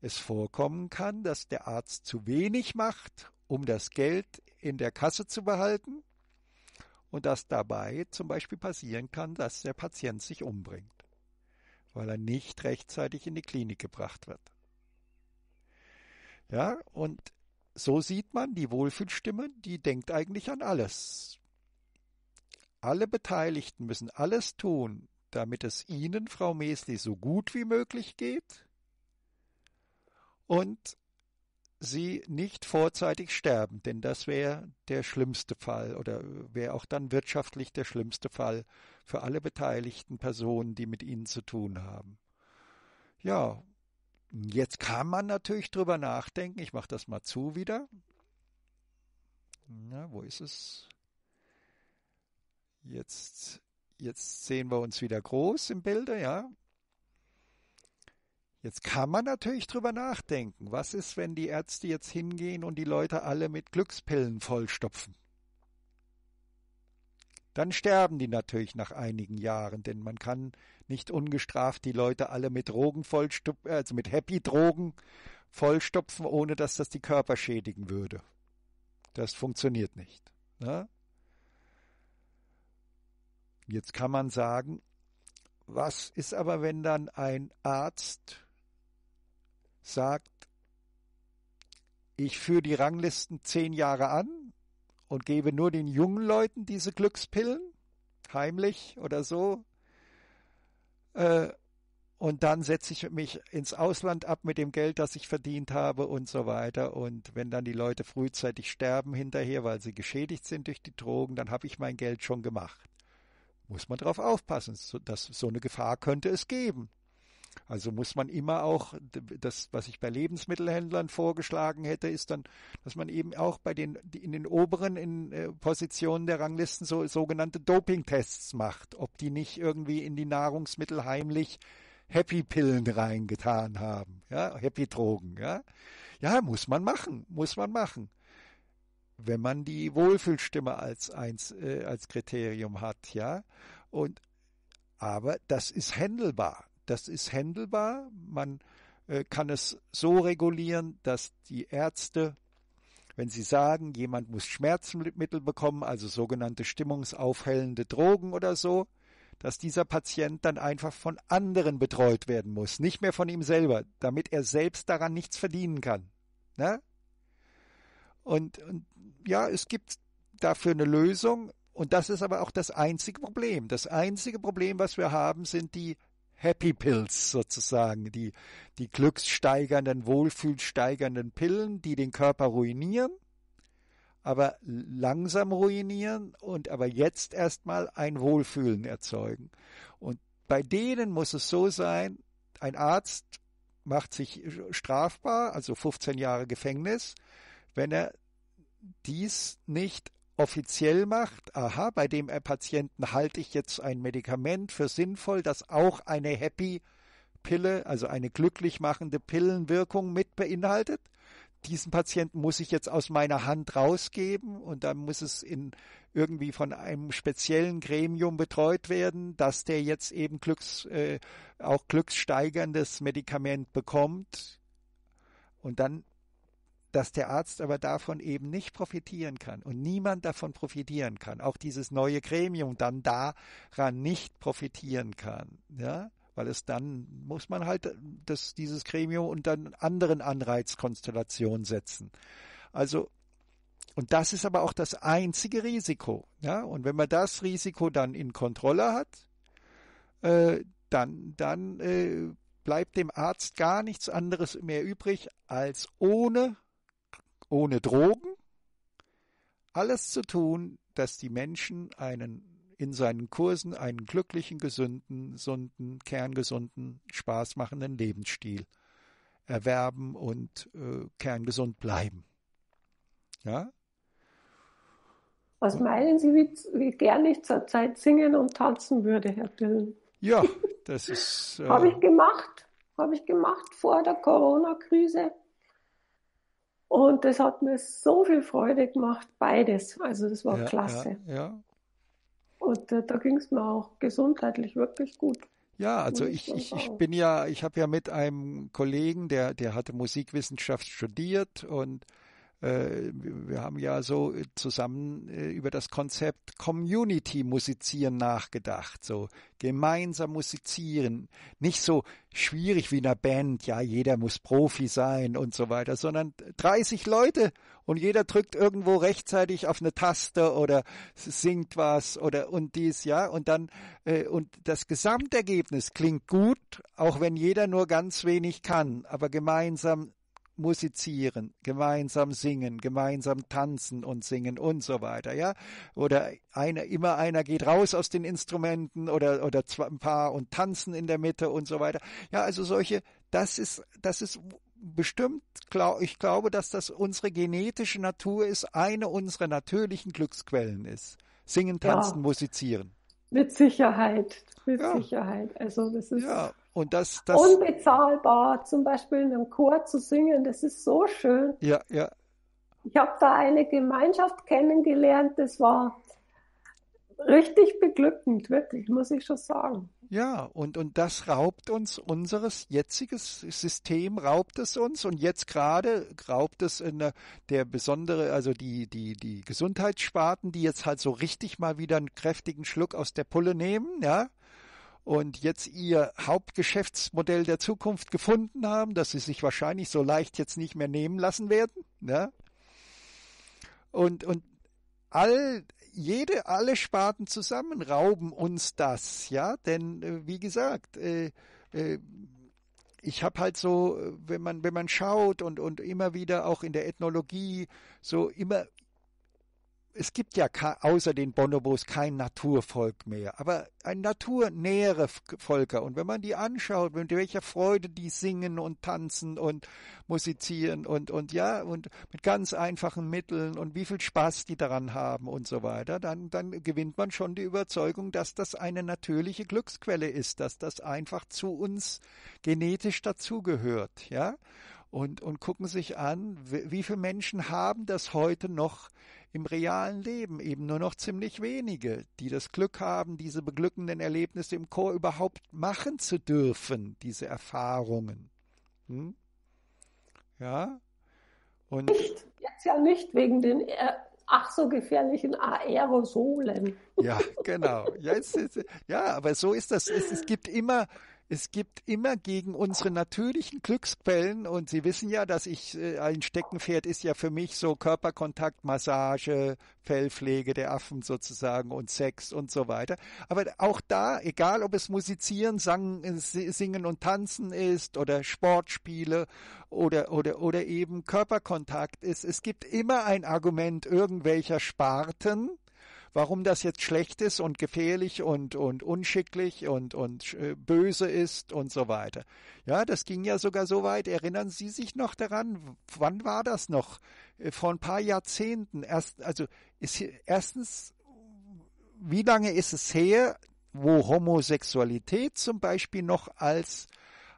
Speaker 1: es vorkommen kann, dass der Arzt zu wenig macht, um das Geld in der Kasse zu behalten und dass dabei zum Beispiel passieren kann, dass der Patient sich umbringt, weil er nicht rechtzeitig in die Klinik gebracht wird. Ja, und so sieht man die Wohlfühlstimme, die denkt eigentlich an alles. Alle Beteiligten müssen alles tun, damit es Ihnen, Frau Mesli, so gut wie möglich geht und Sie nicht vorzeitig sterben, denn das wäre der schlimmste Fall oder wäre auch dann wirtschaftlich der schlimmste Fall für alle beteiligten Personen, die mit Ihnen zu tun haben. Ja, jetzt kann man natürlich drüber nachdenken. Ich mache das mal zu wieder. Na, wo ist es? Jetzt, jetzt sehen wir uns wieder groß im Bilde, ja. Jetzt kann man natürlich drüber nachdenken. Was ist, wenn die Ärzte jetzt hingehen und die Leute alle mit Glückspillen vollstopfen? Dann sterben die natürlich nach einigen Jahren, denn man kann nicht ungestraft die Leute alle mit Drogen vollstopfen, also mit Happy-Drogen vollstopfen, ohne dass das die Körper schädigen würde. Das funktioniert nicht. Ne? Jetzt kann man sagen, was ist aber, wenn dann ein Arzt sagt, ich führe die Ranglisten zehn Jahre an und gebe nur den jungen Leuten diese Glückspillen, heimlich oder so, äh, und dann setze ich mich ins Ausland ab mit dem Geld, das ich verdient habe und so weiter. Und wenn dann die Leute frühzeitig sterben hinterher, weil sie geschädigt sind durch die Drogen, dann habe ich mein Geld schon gemacht muss man darauf aufpassen, dass so eine Gefahr könnte es geben. Also muss man immer auch, das, was ich bei Lebensmittelhändlern vorgeschlagen hätte, ist dann, dass man eben auch bei den, in den oberen in, äh, Positionen der Ranglisten so, sogenannte Dopingtests macht, ob die nicht irgendwie in die Nahrungsmittel heimlich Happy-Pillen reingetan haben, ja, Happy-Drogen, ja. Ja, muss man machen, muss man machen wenn man die Wohlfühlstimme als eins äh, als Kriterium hat, ja. Und aber das ist händelbar. Das ist händelbar. Man äh, kann es so regulieren, dass die Ärzte, wenn sie sagen, jemand muss Schmerzmittel bekommen, also sogenannte stimmungsaufhellende Drogen oder so, dass dieser Patient dann einfach von anderen betreut werden muss, nicht mehr von ihm selber, damit er selbst daran nichts verdienen kann. Ne? Und, und ja, es gibt dafür eine Lösung. Und das ist aber auch das einzige Problem. Das einzige Problem, was wir haben, sind die Happy Pills sozusagen, die, die glückssteigernden, wohlfühlsteigernden Pillen, die den Körper ruinieren, aber langsam ruinieren und aber jetzt erstmal ein Wohlfühlen erzeugen. Und bei denen muss es so sein, ein Arzt macht sich strafbar, also 15 Jahre Gefängnis, wenn er dies nicht offiziell macht, aha, bei dem Patienten halte ich jetzt ein Medikament für sinnvoll, das auch eine Happy Pille, also eine glücklich machende Pillenwirkung mit beinhaltet. Diesen Patienten muss ich jetzt aus meiner Hand rausgeben und dann muss es in irgendwie von einem speziellen Gremium betreut werden, dass der jetzt eben Glücks, äh, auch glückssteigerndes Medikament bekommt. Und dann dass der Arzt aber davon eben nicht profitieren kann und niemand davon profitieren kann, auch dieses neue Gremium dann daran nicht profitieren kann, ja, weil es dann muss man halt äh, das, dieses Gremium unter anderen Anreizkonstellationen setzen. Also und das ist aber auch das einzige Risiko, ja, und wenn man das Risiko dann in Kontrolle hat, äh, dann dann äh, bleibt dem Arzt gar nichts anderes mehr übrig, als ohne ohne Drogen, alles zu tun, dass die Menschen einen in seinen Kursen einen glücklichen, gesünden, gesunden, kerngesunden, spaßmachenden Lebensstil erwerben und äh, kerngesund bleiben. Ja?
Speaker 2: Was meinen Sie, wie, wie gern ich zurzeit singen und tanzen würde, Herr Dillen?
Speaker 1: Ja, das ist. Äh, Habe ich
Speaker 2: gemacht. Habe ich gemacht vor der Corona-Krise. Und das hat mir so viel Freude gemacht, beides. Also das war ja, klasse. Ja, ja. Und äh, da ging es mir auch gesundheitlich wirklich gut. Ja, also ich, ich, ich bin
Speaker 1: ja, ich habe ja mit einem Kollegen, der, der hatte Musikwissenschaft studiert und äh, wir haben ja so äh, zusammen äh, über das Konzept Community musizieren nachgedacht, so gemeinsam musizieren, nicht so schwierig wie in einer Band, ja, jeder muss Profi sein und so weiter, sondern 30 Leute und jeder drückt irgendwo rechtzeitig auf eine Taste oder singt was oder und dies, ja, und dann und das Gesamtergebnis klingt gut, auch wenn jeder nur ganz wenig kann, aber gemeinsam musizieren, gemeinsam singen, gemeinsam tanzen und singen und so weiter, ja. Oder einer, immer einer geht raus aus den Instrumenten oder, oder ein paar und tanzen in der Mitte und so weiter. Ja, also solche, das ist, das ist bestimmt, ich glaube, dass das unsere genetische Natur ist, eine unserer natürlichen Glücksquellen ist. Singen, tanzen, ja. musizieren.
Speaker 2: Mit Sicherheit, mit ja. Sicherheit. Also das ist. Ja.
Speaker 1: Und das, das
Speaker 2: unbezahlbar, zum Beispiel in einem Chor zu singen, das ist so schön. Ja, ja. Ich habe da eine Gemeinschaft kennengelernt, das war richtig beglückend, wirklich, muss ich schon sagen.
Speaker 1: Ja, und, und das raubt uns unseres jetziges System, raubt es uns und jetzt gerade raubt es in der, der besondere, also die, die, die Gesundheitssparten, die jetzt halt so richtig mal wieder einen kräftigen Schluck aus der Pulle nehmen, ja, und jetzt ihr Hauptgeschäftsmodell der Zukunft gefunden haben, dass sie sich wahrscheinlich so leicht jetzt nicht mehr nehmen lassen werden. Ne? Und, und all, jede, alle Sparten zusammen rauben uns das, ja, denn äh, wie gesagt, äh, äh, ich habe halt so, äh, wenn man, wenn man schaut und, und immer wieder auch in der Ethnologie so immer es gibt ja außer den Bonobos kein Naturvolk mehr, aber ein naturnähere Volker. Und wenn man die anschaut, mit welcher Freude die singen und tanzen und musizieren und, und ja, und mit ganz einfachen Mitteln und wie viel Spaß die daran haben und so weiter, dann, dann gewinnt man schon die Überzeugung, dass das eine natürliche Glücksquelle ist, dass das einfach zu uns genetisch dazugehört, ja und, und gucken sich an, wie viele Menschen haben das heute noch im realen Leben eben nur noch ziemlich wenige, die das Glück haben, diese beglückenden Erlebnisse im Chor überhaupt machen zu dürfen, diese Erfahrungen. Hm? Ja? Und nicht,
Speaker 2: jetzt ja nicht wegen den äh, ach so gefährlichen Aerosolen.
Speaker 1: Ja, genau. Ja, ist, ja aber so ist das. Es, es gibt immer es gibt immer gegen unsere natürlichen Glücksquellen und Sie wissen ja, dass ich äh, ein Steckenpferd ist ja für mich so Körperkontakt, Massage, Fellpflege der Affen sozusagen und Sex und so weiter. Aber auch da, egal ob es Musizieren, sangen, äh, Singen und Tanzen ist oder Sportspiele oder oder oder eben Körperkontakt ist, es gibt immer ein Argument irgendwelcher Sparten warum das jetzt schlecht ist und gefährlich und, und unschicklich und, und äh, böse ist und so weiter. Ja, das ging ja sogar so weit. Erinnern Sie sich noch daran? Wann war das noch? Äh, vor ein paar Jahrzehnten. Erst, also, ist, hier, erstens, wie lange ist es her, wo Homosexualität zum Beispiel noch als,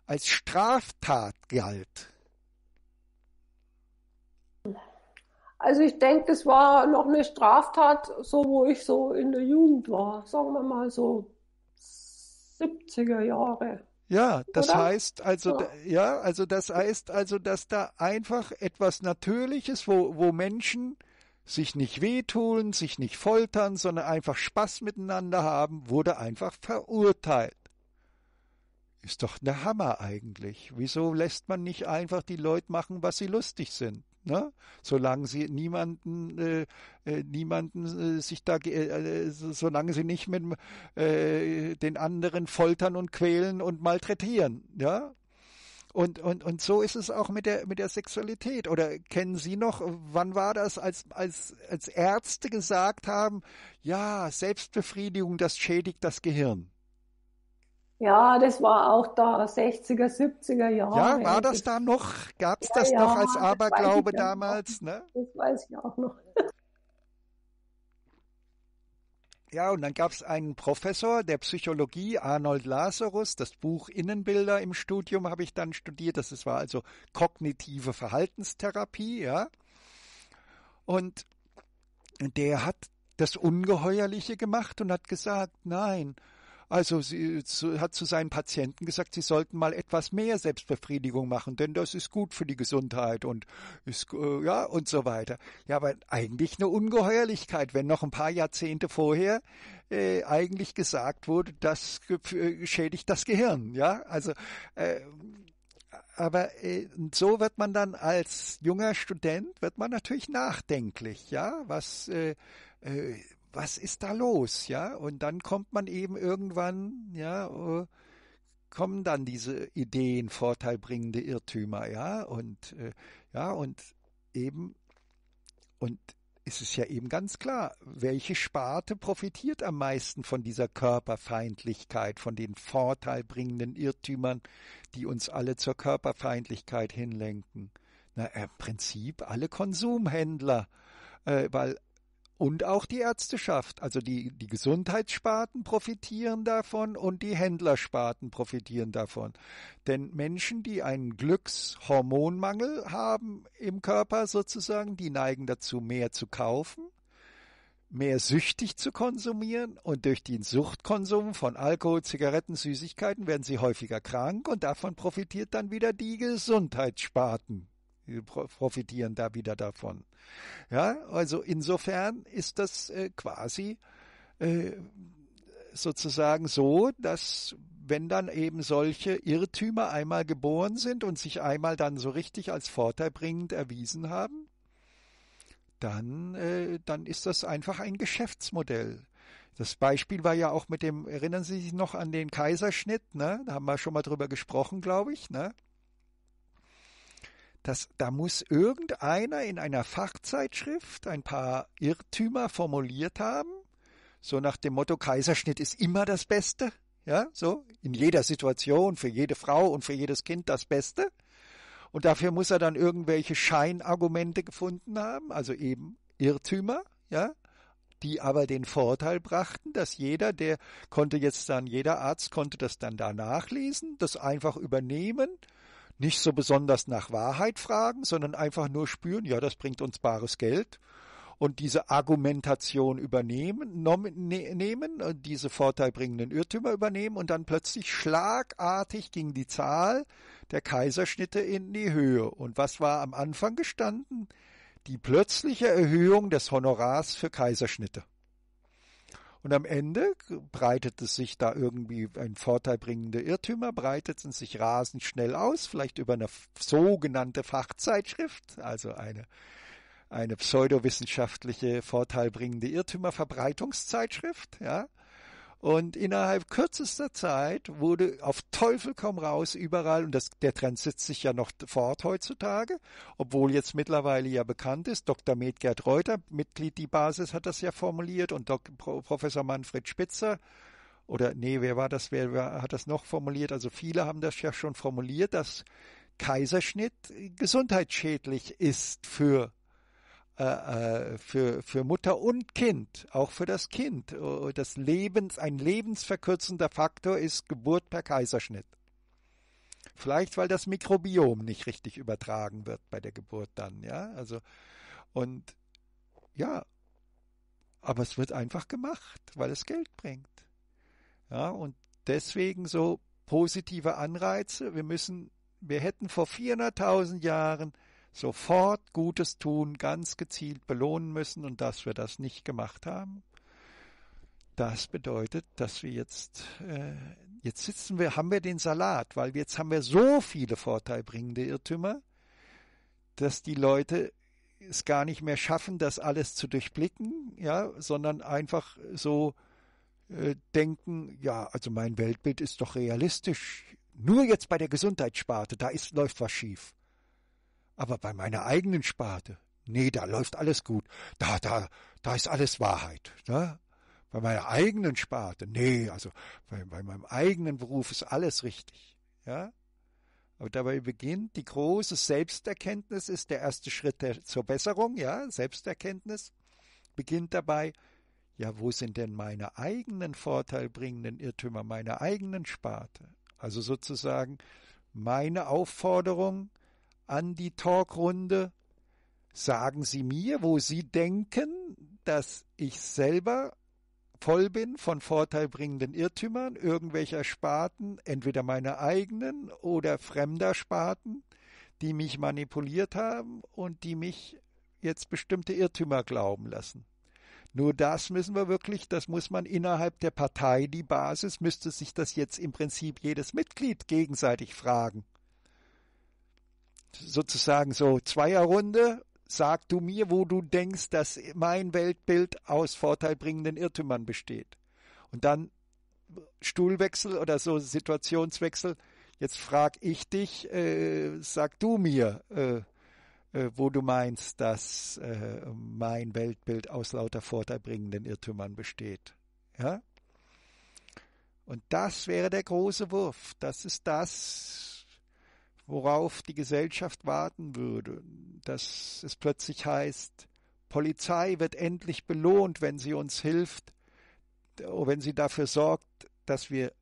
Speaker 1: als Straftat galt?
Speaker 2: Also ich denke, das war noch eine Straftat, so wo ich so in der Jugend war, sagen wir mal so 70er Jahre.
Speaker 1: Ja, das Oder? heißt also, ja. ja. also das heißt also, dass da einfach etwas Natürliches, wo, wo Menschen sich nicht wehtun, sich nicht foltern, sondern einfach Spaß miteinander haben, wurde einfach verurteilt. Ist doch ne Hammer eigentlich. Wieso lässt man nicht einfach die Leute machen, was sie lustig sind? ne? solange sie niemanden, äh, äh, niemanden äh, sich da, äh, äh solange sie nicht mit äh, den anderen foltern und quälen und malträtieren, ja. Und, und, und so ist es auch mit der, mit der Sexualität. Oder kennen Sie noch, wann war das, als, als, als Ärzte gesagt haben, ja, Selbstbefriedigung, das schädigt das Gehirn.
Speaker 2: Ja, das war auch da 60er, 70er Jahre. Ja, war das da noch? Gab es das ja, noch als Aberglaube damals? Ne? Das weiß ich auch noch.
Speaker 1: Ja, und dann gab es einen Professor der Psychologie, Arnold Lazarus, das Buch Innenbilder im Studium habe ich dann studiert. Das war also kognitive Verhaltenstherapie, ja. Und der hat das Ungeheuerliche gemacht und hat gesagt, nein, also sie hat zu seinen Patienten gesagt, sie sollten mal etwas mehr Selbstbefriedigung machen, denn das ist gut für die Gesundheit und ist, äh, ja, und so weiter. Ja, aber eigentlich eine Ungeheuerlichkeit, wenn noch ein paar Jahrzehnte vorher äh, eigentlich gesagt wurde, das äh, schädigt das Gehirn, ja, also, äh, aber äh, so wird man dann als junger Student wird man natürlich nachdenklich, ja, was was ist da los, ja? Und dann kommt man eben irgendwann, ja, äh, kommen dann diese Ideen vorteilbringende Irrtümer, ja? Und äh, ja, und eben und es ist ja eben ganz klar, welche Sparte profitiert am meisten von dieser Körperfeindlichkeit, von den vorteilbringenden Irrtümern, die uns alle zur Körperfeindlichkeit hinlenken? Na, im Prinzip alle Konsumhändler, äh, weil und auch die Ärzteschaft, also die, die Gesundheitssparten profitieren davon und die Händlersparten profitieren davon. Denn Menschen, die einen Glückshormonmangel haben im Körper sozusagen, die neigen dazu, mehr zu kaufen, mehr süchtig zu konsumieren und durch den Suchtkonsum von Alkohol, Zigaretten, Süßigkeiten werden sie häufiger krank und davon profitiert dann wieder die Gesundheitssparten profitieren da wieder davon. Ja, also insofern ist das äh, quasi äh, sozusagen so, dass wenn dann eben solche Irrtümer einmal geboren sind und sich einmal dann so richtig als vorteilbringend erwiesen haben, dann, äh, dann ist das einfach ein Geschäftsmodell. Das Beispiel war ja auch mit dem, erinnern Sie sich noch an den Kaiserschnitt, ne? Da haben wir schon mal drüber gesprochen, glaube ich, ne? dass da muss irgendeiner in einer Fachzeitschrift ein paar Irrtümer formuliert haben, so nach dem Motto Kaiserschnitt ist immer das Beste, ja, so in jeder Situation für jede Frau und für jedes Kind das Beste. Und dafür muss er dann irgendwelche Scheinargumente gefunden haben, also eben Irrtümer, ja, die aber den Vorteil brachten, dass jeder, der konnte jetzt dann, jeder Arzt konnte das dann da nachlesen, das einfach übernehmen nicht so besonders nach Wahrheit fragen, sondern einfach nur spüren, ja, das bringt uns bares Geld und diese Argumentation übernehmen, ne-, nehmen, äh, diese vorteilbringenden Irrtümer übernehmen und dann plötzlich schlagartig ging die Zahl der Kaiserschnitte in die Höhe. Und was war am Anfang gestanden? Die plötzliche Erhöhung des Honorars für Kaiserschnitte. Und am Ende breitet es sich da irgendwie ein vorteilbringende Irrtümer, breiteten sich rasend schnell aus, vielleicht über eine sogenannte Fachzeitschrift, also eine, eine pseudowissenschaftliche vorteilbringende Irrtümerverbreitungszeitschrift, ja. Und innerhalb kürzester Zeit wurde auf Teufel komm raus überall, und das, der Trend sitzt sich ja noch fort heutzutage, obwohl jetzt mittlerweile ja bekannt ist, Dr. Medgerd Reuter, Mitglied die Basis, hat das ja formuliert, und Dok, Professor Manfred Spitzer, oder nee, wer war das, wer, wer hat das noch formuliert? Also viele haben das ja schon formuliert, dass Kaiserschnitt gesundheitsschädlich ist für äh, äh, für, für Mutter und Kind, auch für das Kind. Äh, das Lebens, ein lebensverkürzender Faktor ist Geburt per Kaiserschnitt. Vielleicht, weil das Mikrobiom nicht richtig übertragen wird bei der Geburt dann, ja. Also, und ja, aber es wird einfach gemacht, weil es Geld bringt. Ja, und deswegen so positive Anreize. Wir müssen, wir hätten vor 400.000 Jahren sofort Gutes tun, ganz gezielt belohnen müssen und dass wir das nicht gemacht haben. Das bedeutet, dass wir jetzt, äh, jetzt sitzen wir, haben wir den Salat, weil jetzt haben wir so viele vorteilbringende Irrtümer, dass die Leute es gar nicht mehr schaffen, das alles zu durchblicken, ja, sondern einfach so äh, denken, ja, also mein Weltbild ist doch realistisch. Nur jetzt bei der Gesundheitssparte, da ist, läuft was schief. Aber bei meiner eigenen Sparte, nee, da läuft alles gut. Da, da, da ist alles Wahrheit. Ne? Bei meiner eigenen Sparte, nee, also bei, bei meinem eigenen Beruf ist alles richtig. Ja? Aber dabei beginnt die große Selbsterkenntnis, ist der erste Schritt der, zur Besserung, ja, Selbsterkenntnis beginnt dabei, ja, wo sind denn meine eigenen vorteilbringenden Irrtümer, meine eigenen Sparte? Also sozusagen meine Aufforderung, an die Talkrunde. Sagen Sie mir, wo Sie denken, dass ich selber voll bin von vorteilbringenden Irrtümern irgendwelcher Sparten, entweder meiner eigenen oder fremder Sparten, die mich manipuliert haben und die mich jetzt bestimmte Irrtümer glauben lassen. Nur das müssen wir wirklich, das muss man innerhalb der Partei, die Basis, müsste sich das jetzt im Prinzip jedes Mitglied gegenseitig fragen sozusagen so Zweierrunde. Sag du mir, wo du denkst, dass mein Weltbild aus vorteilbringenden Irrtümern besteht. Und dann Stuhlwechsel oder so Situationswechsel. Jetzt frag ich dich, äh, sag du mir, äh, äh, wo du meinst, dass äh, mein Weltbild aus lauter vorteilbringenden Irrtümern besteht. Ja? Und das wäre der große Wurf. Das ist das, worauf die Gesellschaft warten würde, dass es plötzlich heißt, Polizei wird endlich belohnt, wenn sie uns hilft, wenn sie dafür sorgt, dass wir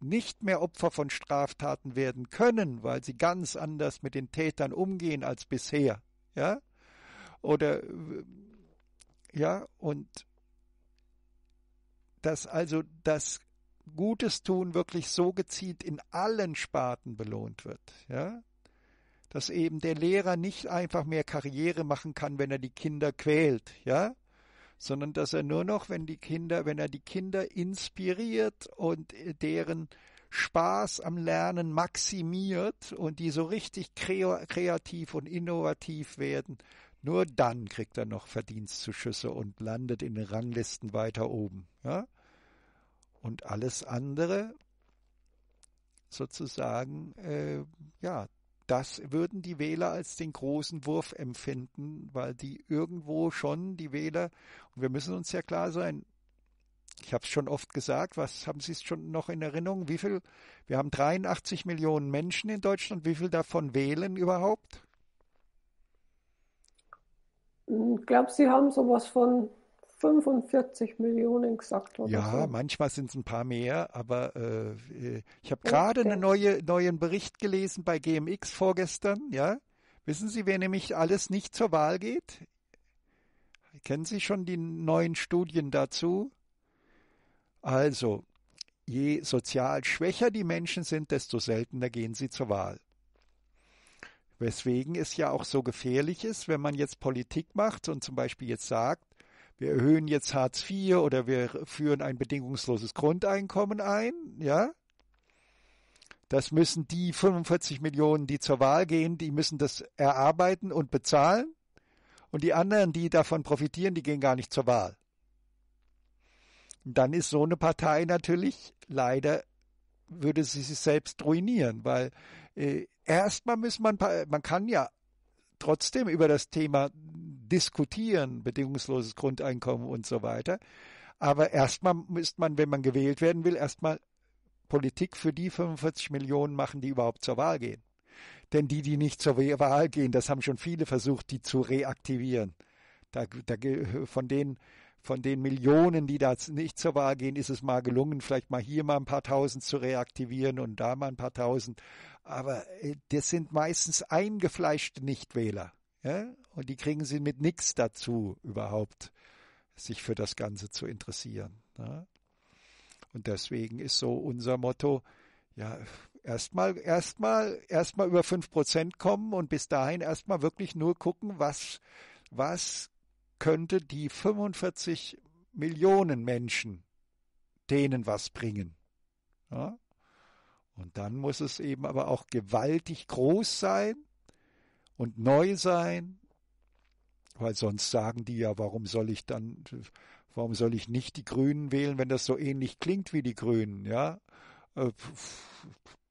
Speaker 1: nicht mehr Opfer von Straftaten werden können, weil sie ganz anders mit den Tätern umgehen als bisher, ja? Oder ja, und dass also das Gutes tun wirklich so gezielt in allen Sparten belohnt wird, ja? Dass eben der Lehrer nicht einfach mehr Karriere machen kann, wenn er die Kinder quält, ja? Sondern dass er nur noch, wenn die Kinder, wenn er die Kinder inspiriert und äh, deren Spaß am Lernen maximiert und die so richtig kreativ und innovativ werden, nur dann kriegt er noch Verdienstzuschüsse und landet in den Ranglisten weiter oben. Ja? Und alles andere sozusagen, äh, ja, das würden die Wähler als den großen Wurf empfinden, weil die irgendwo schon die Wähler, und wir müssen uns ja klar sein, ich habe es schon oft gesagt, was haben Sie es schon noch in Erinnerung? Wie viel? Wir haben 83 Millionen Menschen in Deutschland. Wie viel davon wählen überhaupt?
Speaker 2: Ich glaube, Sie haben sowas von 45 Millionen gesagt oder Ja, so.
Speaker 1: manchmal sind es ein paar mehr, aber äh, äh ich habe gerade okay. einen neue, neuen Bericht gelesen bei GMX vorgestern, ja. Wissen Sie, wer nämlich alles nicht zur Wahl geht? Kennen Sie schon die neuen Studien dazu? Also, je sozial schwächer die Menschen sind, desto seltener gehen sie zur Wahl. Weswegen es ja auch so gefährlich ist, wenn man jetzt Politik macht und zum Beispiel jetzt sagt, wir erhöhen jetzt Hartz IV oder wir führen ein bedingungsloses Grundeinkommen ein, ja. Das müssen die 45 Millionen, die zur Wahl gehen, die müssen das erarbeiten und bezahlen. Und die anderen, die davon profitieren, die gehen gar nicht zur Wahl. Und dann ist so eine Partei natürlich leider würde sie sich selbst ruinieren, weil äh, erstmal muss man, man kann ja trotzdem über das Thema diskutieren, bedingungsloses Grundeinkommen und so weiter. Aber erstmal müsste man, wenn man gewählt werden will, erstmal Politik für die 45 Millionen machen, die überhaupt zur Wahl gehen. Denn die, die nicht zur Wahl gehen, das haben schon viele versucht, die zu reaktivieren. Da, da, von, den, von den Millionen, die da nicht zur Wahl gehen, ist es mal gelungen, vielleicht mal hier mal ein paar Tausend zu reaktivieren und da mal ein paar Tausend. Aber äh, das sind meistens eingefleischte Nichtwähler. Ja? und die kriegen sie mit nichts dazu überhaupt, sich für das Ganze zu interessieren. Ne? Und deswegen ist so unser Motto, ja, erstmal, erstmal, erstmal über 5% kommen und bis dahin erstmal wirklich nur gucken, was, was könnte die 45 Millionen Menschen denen was bringen. Ja? Und dann muss es eben aber auch gewaltig groß sein und neu sein weil sonst sagen die ja, warum soll ich dann, warum soll ich nicht die Grünen wählen, wenn das so ähnlich klingt wie die Grünen, ja? Äh,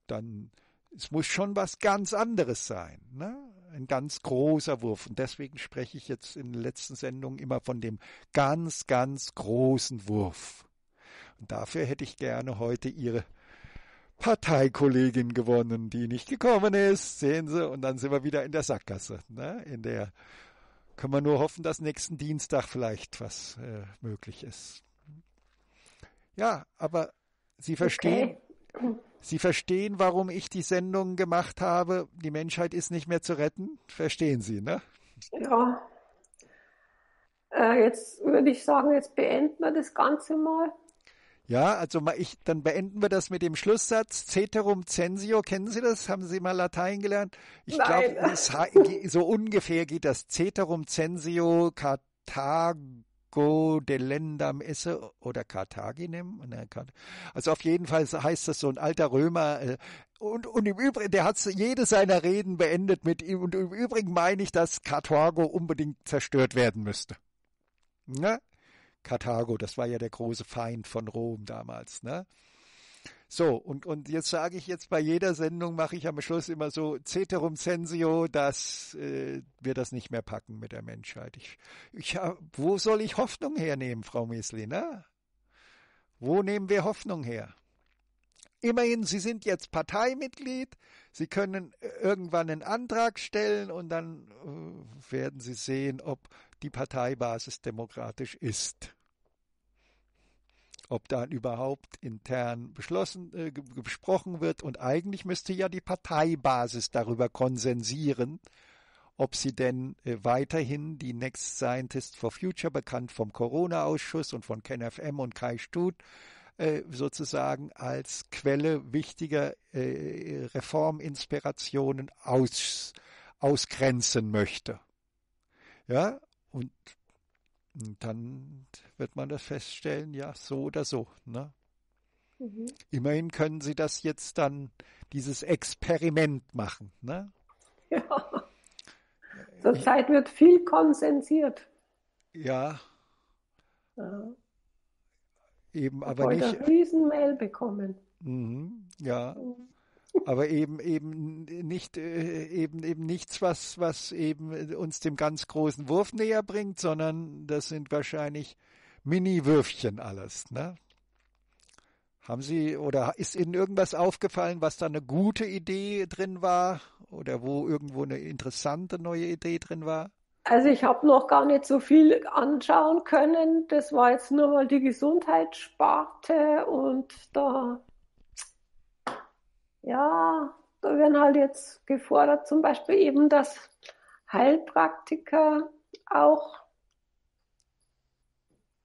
Speaker 1: dann, es muss schon was ganz anderes sein, ne? Ein ganz großer Wurf. Und deswegen spreche ich jetzt in den letzten Sendungen immer von dem ganz, ganz großen Wurf. Und dafür hätte ich gerne heute Ihre Parteikollegin gewonnen, die nicht gekommen ist. Sehen Sie, und dann sind wir wieder in der Sackgasse, ne? in der können wir nur hoffen, dass nächsten Dienstag vielleicht was äh, möglich ist. Ja, aber Sie verstehen, okay. Sie verstehen, warum ich die Sendung gemacht habe. Die Menschheit ist nicht mehr zu retten. Verstehen Sie, ne?
Speaker 2: Ja. Äh, jetzt würde ich sagen, jetzt beenden wir das Ganze mal.
Speaker 1: Ja, also ich, dann beenden wir das mit dem Schlusssatz. Ceterum censio, kennen Sie das? Haben Sie mal Latein gelernt? Ich glaube, so ungefähr geht das. Ceterum censio Carthago delendam esse oder Carthaginem. Also auf jeden Fall heißt das so ein alter Römer, äh, und, und im Übrigen, der hat jede seiner Reden beendet mit ihm. Und im Übrigen meine ich, dass Karthago unbedingt zerstört werden müsste. Ne? Karthago, das war ja der große Feind von Rom damals, ne? So, und, und jetzt sage ich jetzt bei jeder Sendung, mache ich am Schluss immer so Ceterum censio, dass äh, wir das nicht mehr packen mit der Menschheit. Ich, ich, wo soll ich Hoffnung hernehmen, Frau Mesli, ne? Wo nehmen wir Hoffnung her? Immerhin, Sie sind jetzt Parteimitglied, Sie können äh, irgendwann einen Antrag stellen und dann äh, werden Sie sehen, ob die Parteibasis demokratisch ist. Ob dann überhaupt intern beschlossen, äh, besprochen wird und eigentlich müsste ja die Parteibasis darüber konsensieren, ob sie denn äh, weiterhin die Next Scientist for Future, bekannt vom Corona-Ausschuss und von KenFM und Kai Stuth, äh, sozusagen als Quelle wichtiger äh, Reforminspirationen aus, ausgrenzen möchte. Ja, und dann wird man das feststellen, ja, so oder so. Ne? Mhm. Immerhin können Sie das jetzt dann, dieses Experiment machen. Ne? Ja.
Speaker 2: Äh, Zurzeit wird viel konsensiert. Ja. ja.
Speaker 1: Eben, ich aber nicht. Ich habe eine
Speaker 2: Riesenmail bekommen.
Speaker 1: Mhm, ja. Mhm aber eben eben nicht äh, eben eben nichts, was was eben uns dem ganz großen Wurf näher bringt, sondern das sind wahrscheinlich Mini-Würfchen alles, ne? Haben Sie oder ist Ihnen irgendwas aufgefallen, was da eine gute Idee drin war oder wo irgendwo eine interessante neue Idee drin war?
Speaker 2: Also ich habe noch gar nicht so viel anschauen können. Das war jetzt nur mal die Gesundheitssparte und da ja, da werden halt jetzt gefordert, zum Beispiel eben, dass Heilpraktiker auch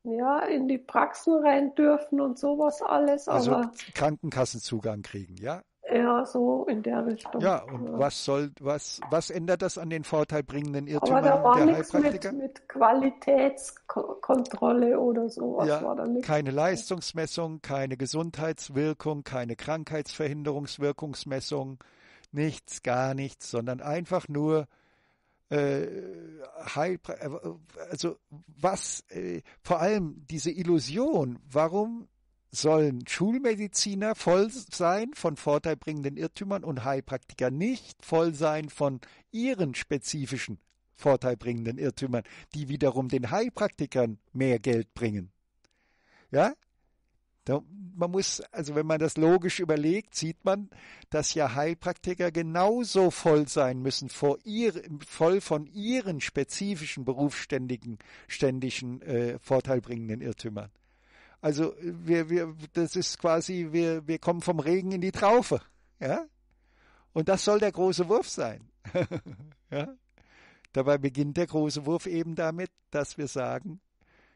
Speaker 2: ja, in die Praxen rein dürfen und sowas alles. Also
Speaker 1: Krankenkassenzugang kriegen, ja?
Speaker 2: Ja, so in der Richtung. Ja, und
Speaker 1: äh, was soll, was, was ändert das an den vorteilbringenden Irrtümern der Heilpraktiker? Aber da war nichts mit,
Speaker 2: mit Qualitätskontrolle oder sowas. Ja, war da nichts
Speaker 1: keine Leistungsmessung, keine Gesundheitswirkung, keine Krankheitsverhinderungswirkungsmessung, nichts, gar nichts, sondern einfach nur äh, Heilpraktiker. Äh, also was, äh, vor allem diese Illusion, warum sollen Schulmediziner voll sein von vorteilbringenden Irrtümern und Heilpraktiker nicht voll sein von ihren spezifischen vorteilbringenden Irrtümern, die wiederum den Heilpraktikern mehr Geld bringen. Ja? man muss, also wenn man das logisch überlegt, sieht man, dass ja Heilpraktiker genauso voll sein müssen, vor ihr, voll von ihren spezifischen berufsständigen, ständigen, äh, vorteilbringenden Irrtümern. Also wir, wir, das ist quasi, wir, wir kommen vom Regen in die Traufe. Ja? Und das soll der große Wurf sein. ja? Dabei beginnt der große Wurf eben damit, dass wir sagen,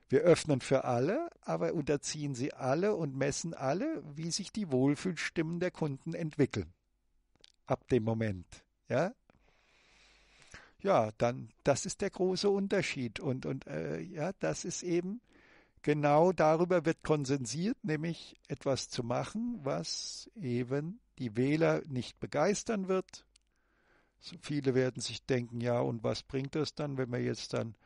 Speaker 1: wir öffnen für alle, aber unterziehen sie alle und messen alle, wie sich die Wohlfühlstimmen der Kunden entwickeln. Ab dem Moment. Ja, ja dann, das ist der große Unterschied. Und, und äh, ja, das ist eben genau darüber wird konsensiert, nämlich etwas zu machen, was eben die Wähler nicht begeistern wird. So viele werden sich denken, ja, und was bringt das dann, wenn wir jetzt dann,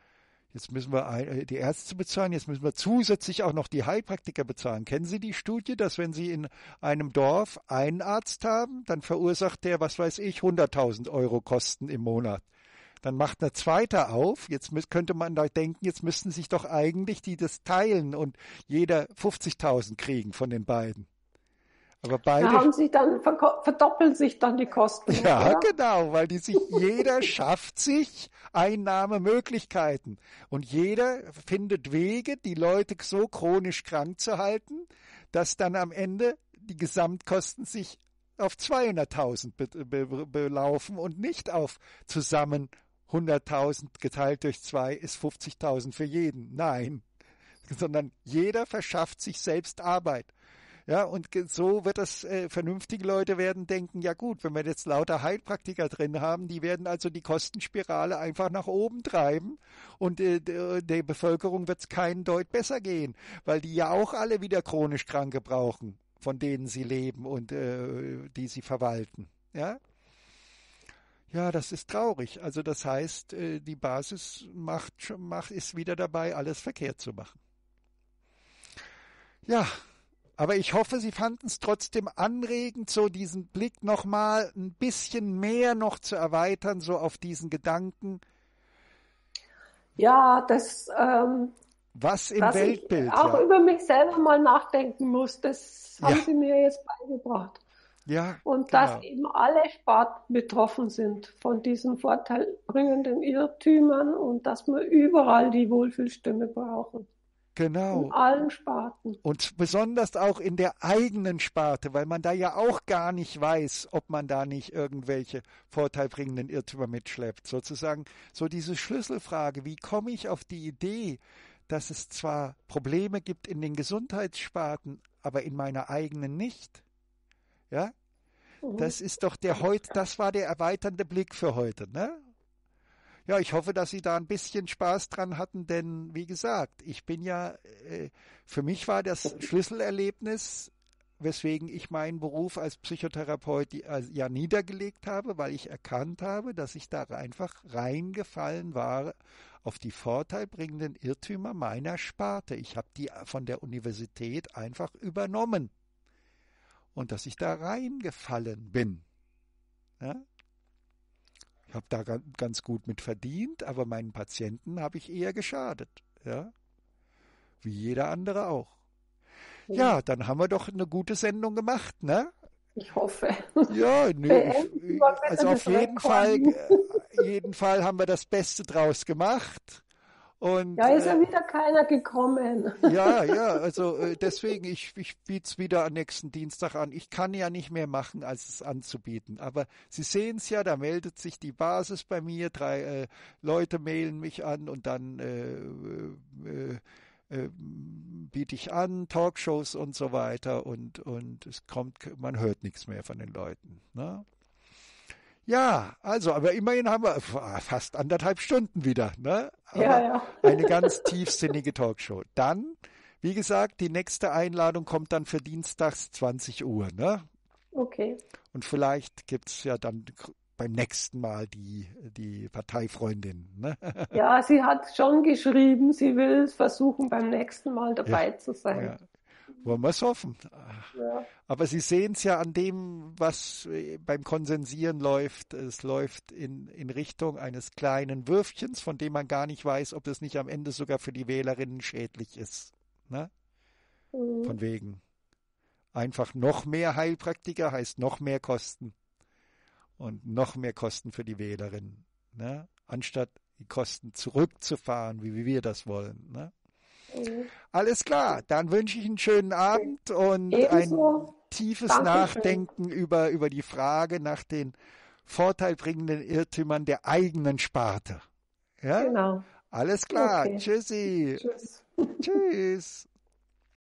Speaker 1: jetzt müssen wir äh, die Ärzte bezahlen, jetzt müssen wir zusätzlich auch noch die Heilpraktiker bezahlen. Kennen Sie die Studie, dass wenn Sie in einem Dorf einen Arzt haben, dann verursacht der, was weiß ich, 100.000 Euro Kosten im Monat. Dann macht eine zweite auf. Jetzt könnte man da denken, jetzt müssten sich doch eigentlich die das teilen und jeder 50.000 kriegen von den beiden. Aber beide. Da haben
Speaker 2: sich dann, verdoppeln sich dann die Kosten. Ja, oder? genau, weil die sich, jeder schafft sich
Speaker 1: Einnahmemöglichkeiten. Und jeder findet Wege, die Leute so chronisch krank zu halten, dass dann am Ende die Gesamtkosten sich auf 200.000 belaufen und nicht auf zusammen 100.000 geteilt durch zwei ist 50.000 für jeden. Nein, sondern jeder verschafft sich selbst Arbeit. Ja, und so wird das, äh, vernünftige Leute werden denken, ja gut, wenn wir jetzt lauter Heilpraktiker drin haben, die werden also die Kostenspirale einfach nach oben treiben und äh, der Bevölkerung wird es keinen Deut besser gehen, weil die ja auch alle wieder chronisch Kranke brauchen, von denen sie leben und äh, die sie verwalten. Ja, ja, das ist traurig. Also das heißt, äh, die Basis macht, macht, ist wieder dabei, alles verkehrt zu machen. Ja, aber ich hoffe, Sie fanden es trotzdem anregend, so diesen Blick nochmal ein bisschen mehr noch zu erweitern, so auf diesen Gedanken.
Speaker 2: Ja, das. Ähm,
Speaker 1: was im dass Weltbild. Ich auch ja. über
Speaker 2: mich selber mal nachdenken muss, das haben ja. Sie mir jetzt beigebracht. Ja, und genau. dass eben alle Sparten betroffen sind von diesen vorteilbringenden Irrtümern und dass wir überall die Wohlfühlstimme brauchen. Genau. In allen Sparten.
Speaker 1: Und besonders auch in der eigenen Sparte, weil man da ja auch gar nicht weiß, ob man da nicht irgendwelche vorteilbringenden Irrtümer mitschleppt. Sozusagen so diese Schlüsselfrage, wie komme ich auf die Idee, dass es zwar Probleme gibt in den Gesundheitssparten, aber in meiner eigenen nicht? Ja? Mhm. Das ist doch der heute, das war der erweiternde Blick für heute, ne? Ja, ich hoffe, dass Sie da ein bisschen Spaß dran hatten, denn wie gesagt, ich bin ja, äh, für mich war das Schlüsselerlebnis, weswegen ich meinen Beruf als Psychotherapeut ja niedergelegt habe, weil ich erkannt habe, dass ich da einfach reingefallen war auf die vorteilbringenden Irrtümer meiner Sparte. Ich habe die von der Universität einfach übernommen und dass ich da reingefallen bin. Ja? Ich habe da ganz gut mit verdient, aber meinen Patienten habe ich eher geschadet. Ja? Wie jeder andere auch. Ja. ja, dann haben wir doch eine gute Sendung gemacht, ne? Ich hoffe. Ja, nö, ich, also auf jeden Fall, äh, jeden Fall haben wir das Beste draus gemacht. Und, ja, ist ja äh,
Speaker 2: wieder keiner gekommen. Ja, ja,
Speaker 1: also äh, deswegen, ich, ich biete es wieder am nächsten Dienstag an. Ich kann ja nicht mehr machen, als es anzubieten. Aber Sie sehen es ja, da meldet sich die Basis bei mir, drei äh, Leute mailen mich an und dann äh, biete ich an, Talkshows und so weiter und, und es kommt, man hört nichts mehr von den Leuten. Ne? Ja, also, aber immerhin haben wir fast anderthalb Stunden wieder. Ne? Ja, ja. eine ganz tiefsinnige Talkshow. Dann, wie gesagt, die nächste Einladung kommt dann für Dienstags 20 Uhr. Ne? Okay. Und vielleicht gibt es ja dann beim nächsten Mal die, die Parteifreundin. Ne?
Speaker 2: Ja, sie hat schon geschrieben, sie will versuchen, beim nächsten Mal dabei ja, zu sein. Ja.
Speaker 1: Wollen wir es hoffen. Ja. Aber Sie sehen es ja an dem, was äh, beim Konsensieren läuft. Es läuft in, in Richtung eines kleinen Würfchens, von dem man gar nicht weiß, ob das nicht am Ende sogar für die Wählerinnen schädlich ist. Ne? Mhm. Von wegen. Einfach noch mehr Heilpraktiker heißt noch mehr Kosten. Und noch mehr Kosten für die Wählerinnen. Ne? Anstatt die Kosten zurückzufahren, wie wir das wollen. Ne? Mhm. Alles klar, dann wünsche ich einen schönen Abend und Ebenso. ein tiefes Dankeschön. Nachdenken über, über die Frage nach den vorteilbringenden Irrtümern der eigenen Sparte. Ja? Genau. Alles klar. Okay. Tschüssi. Tschüss. Tschüss.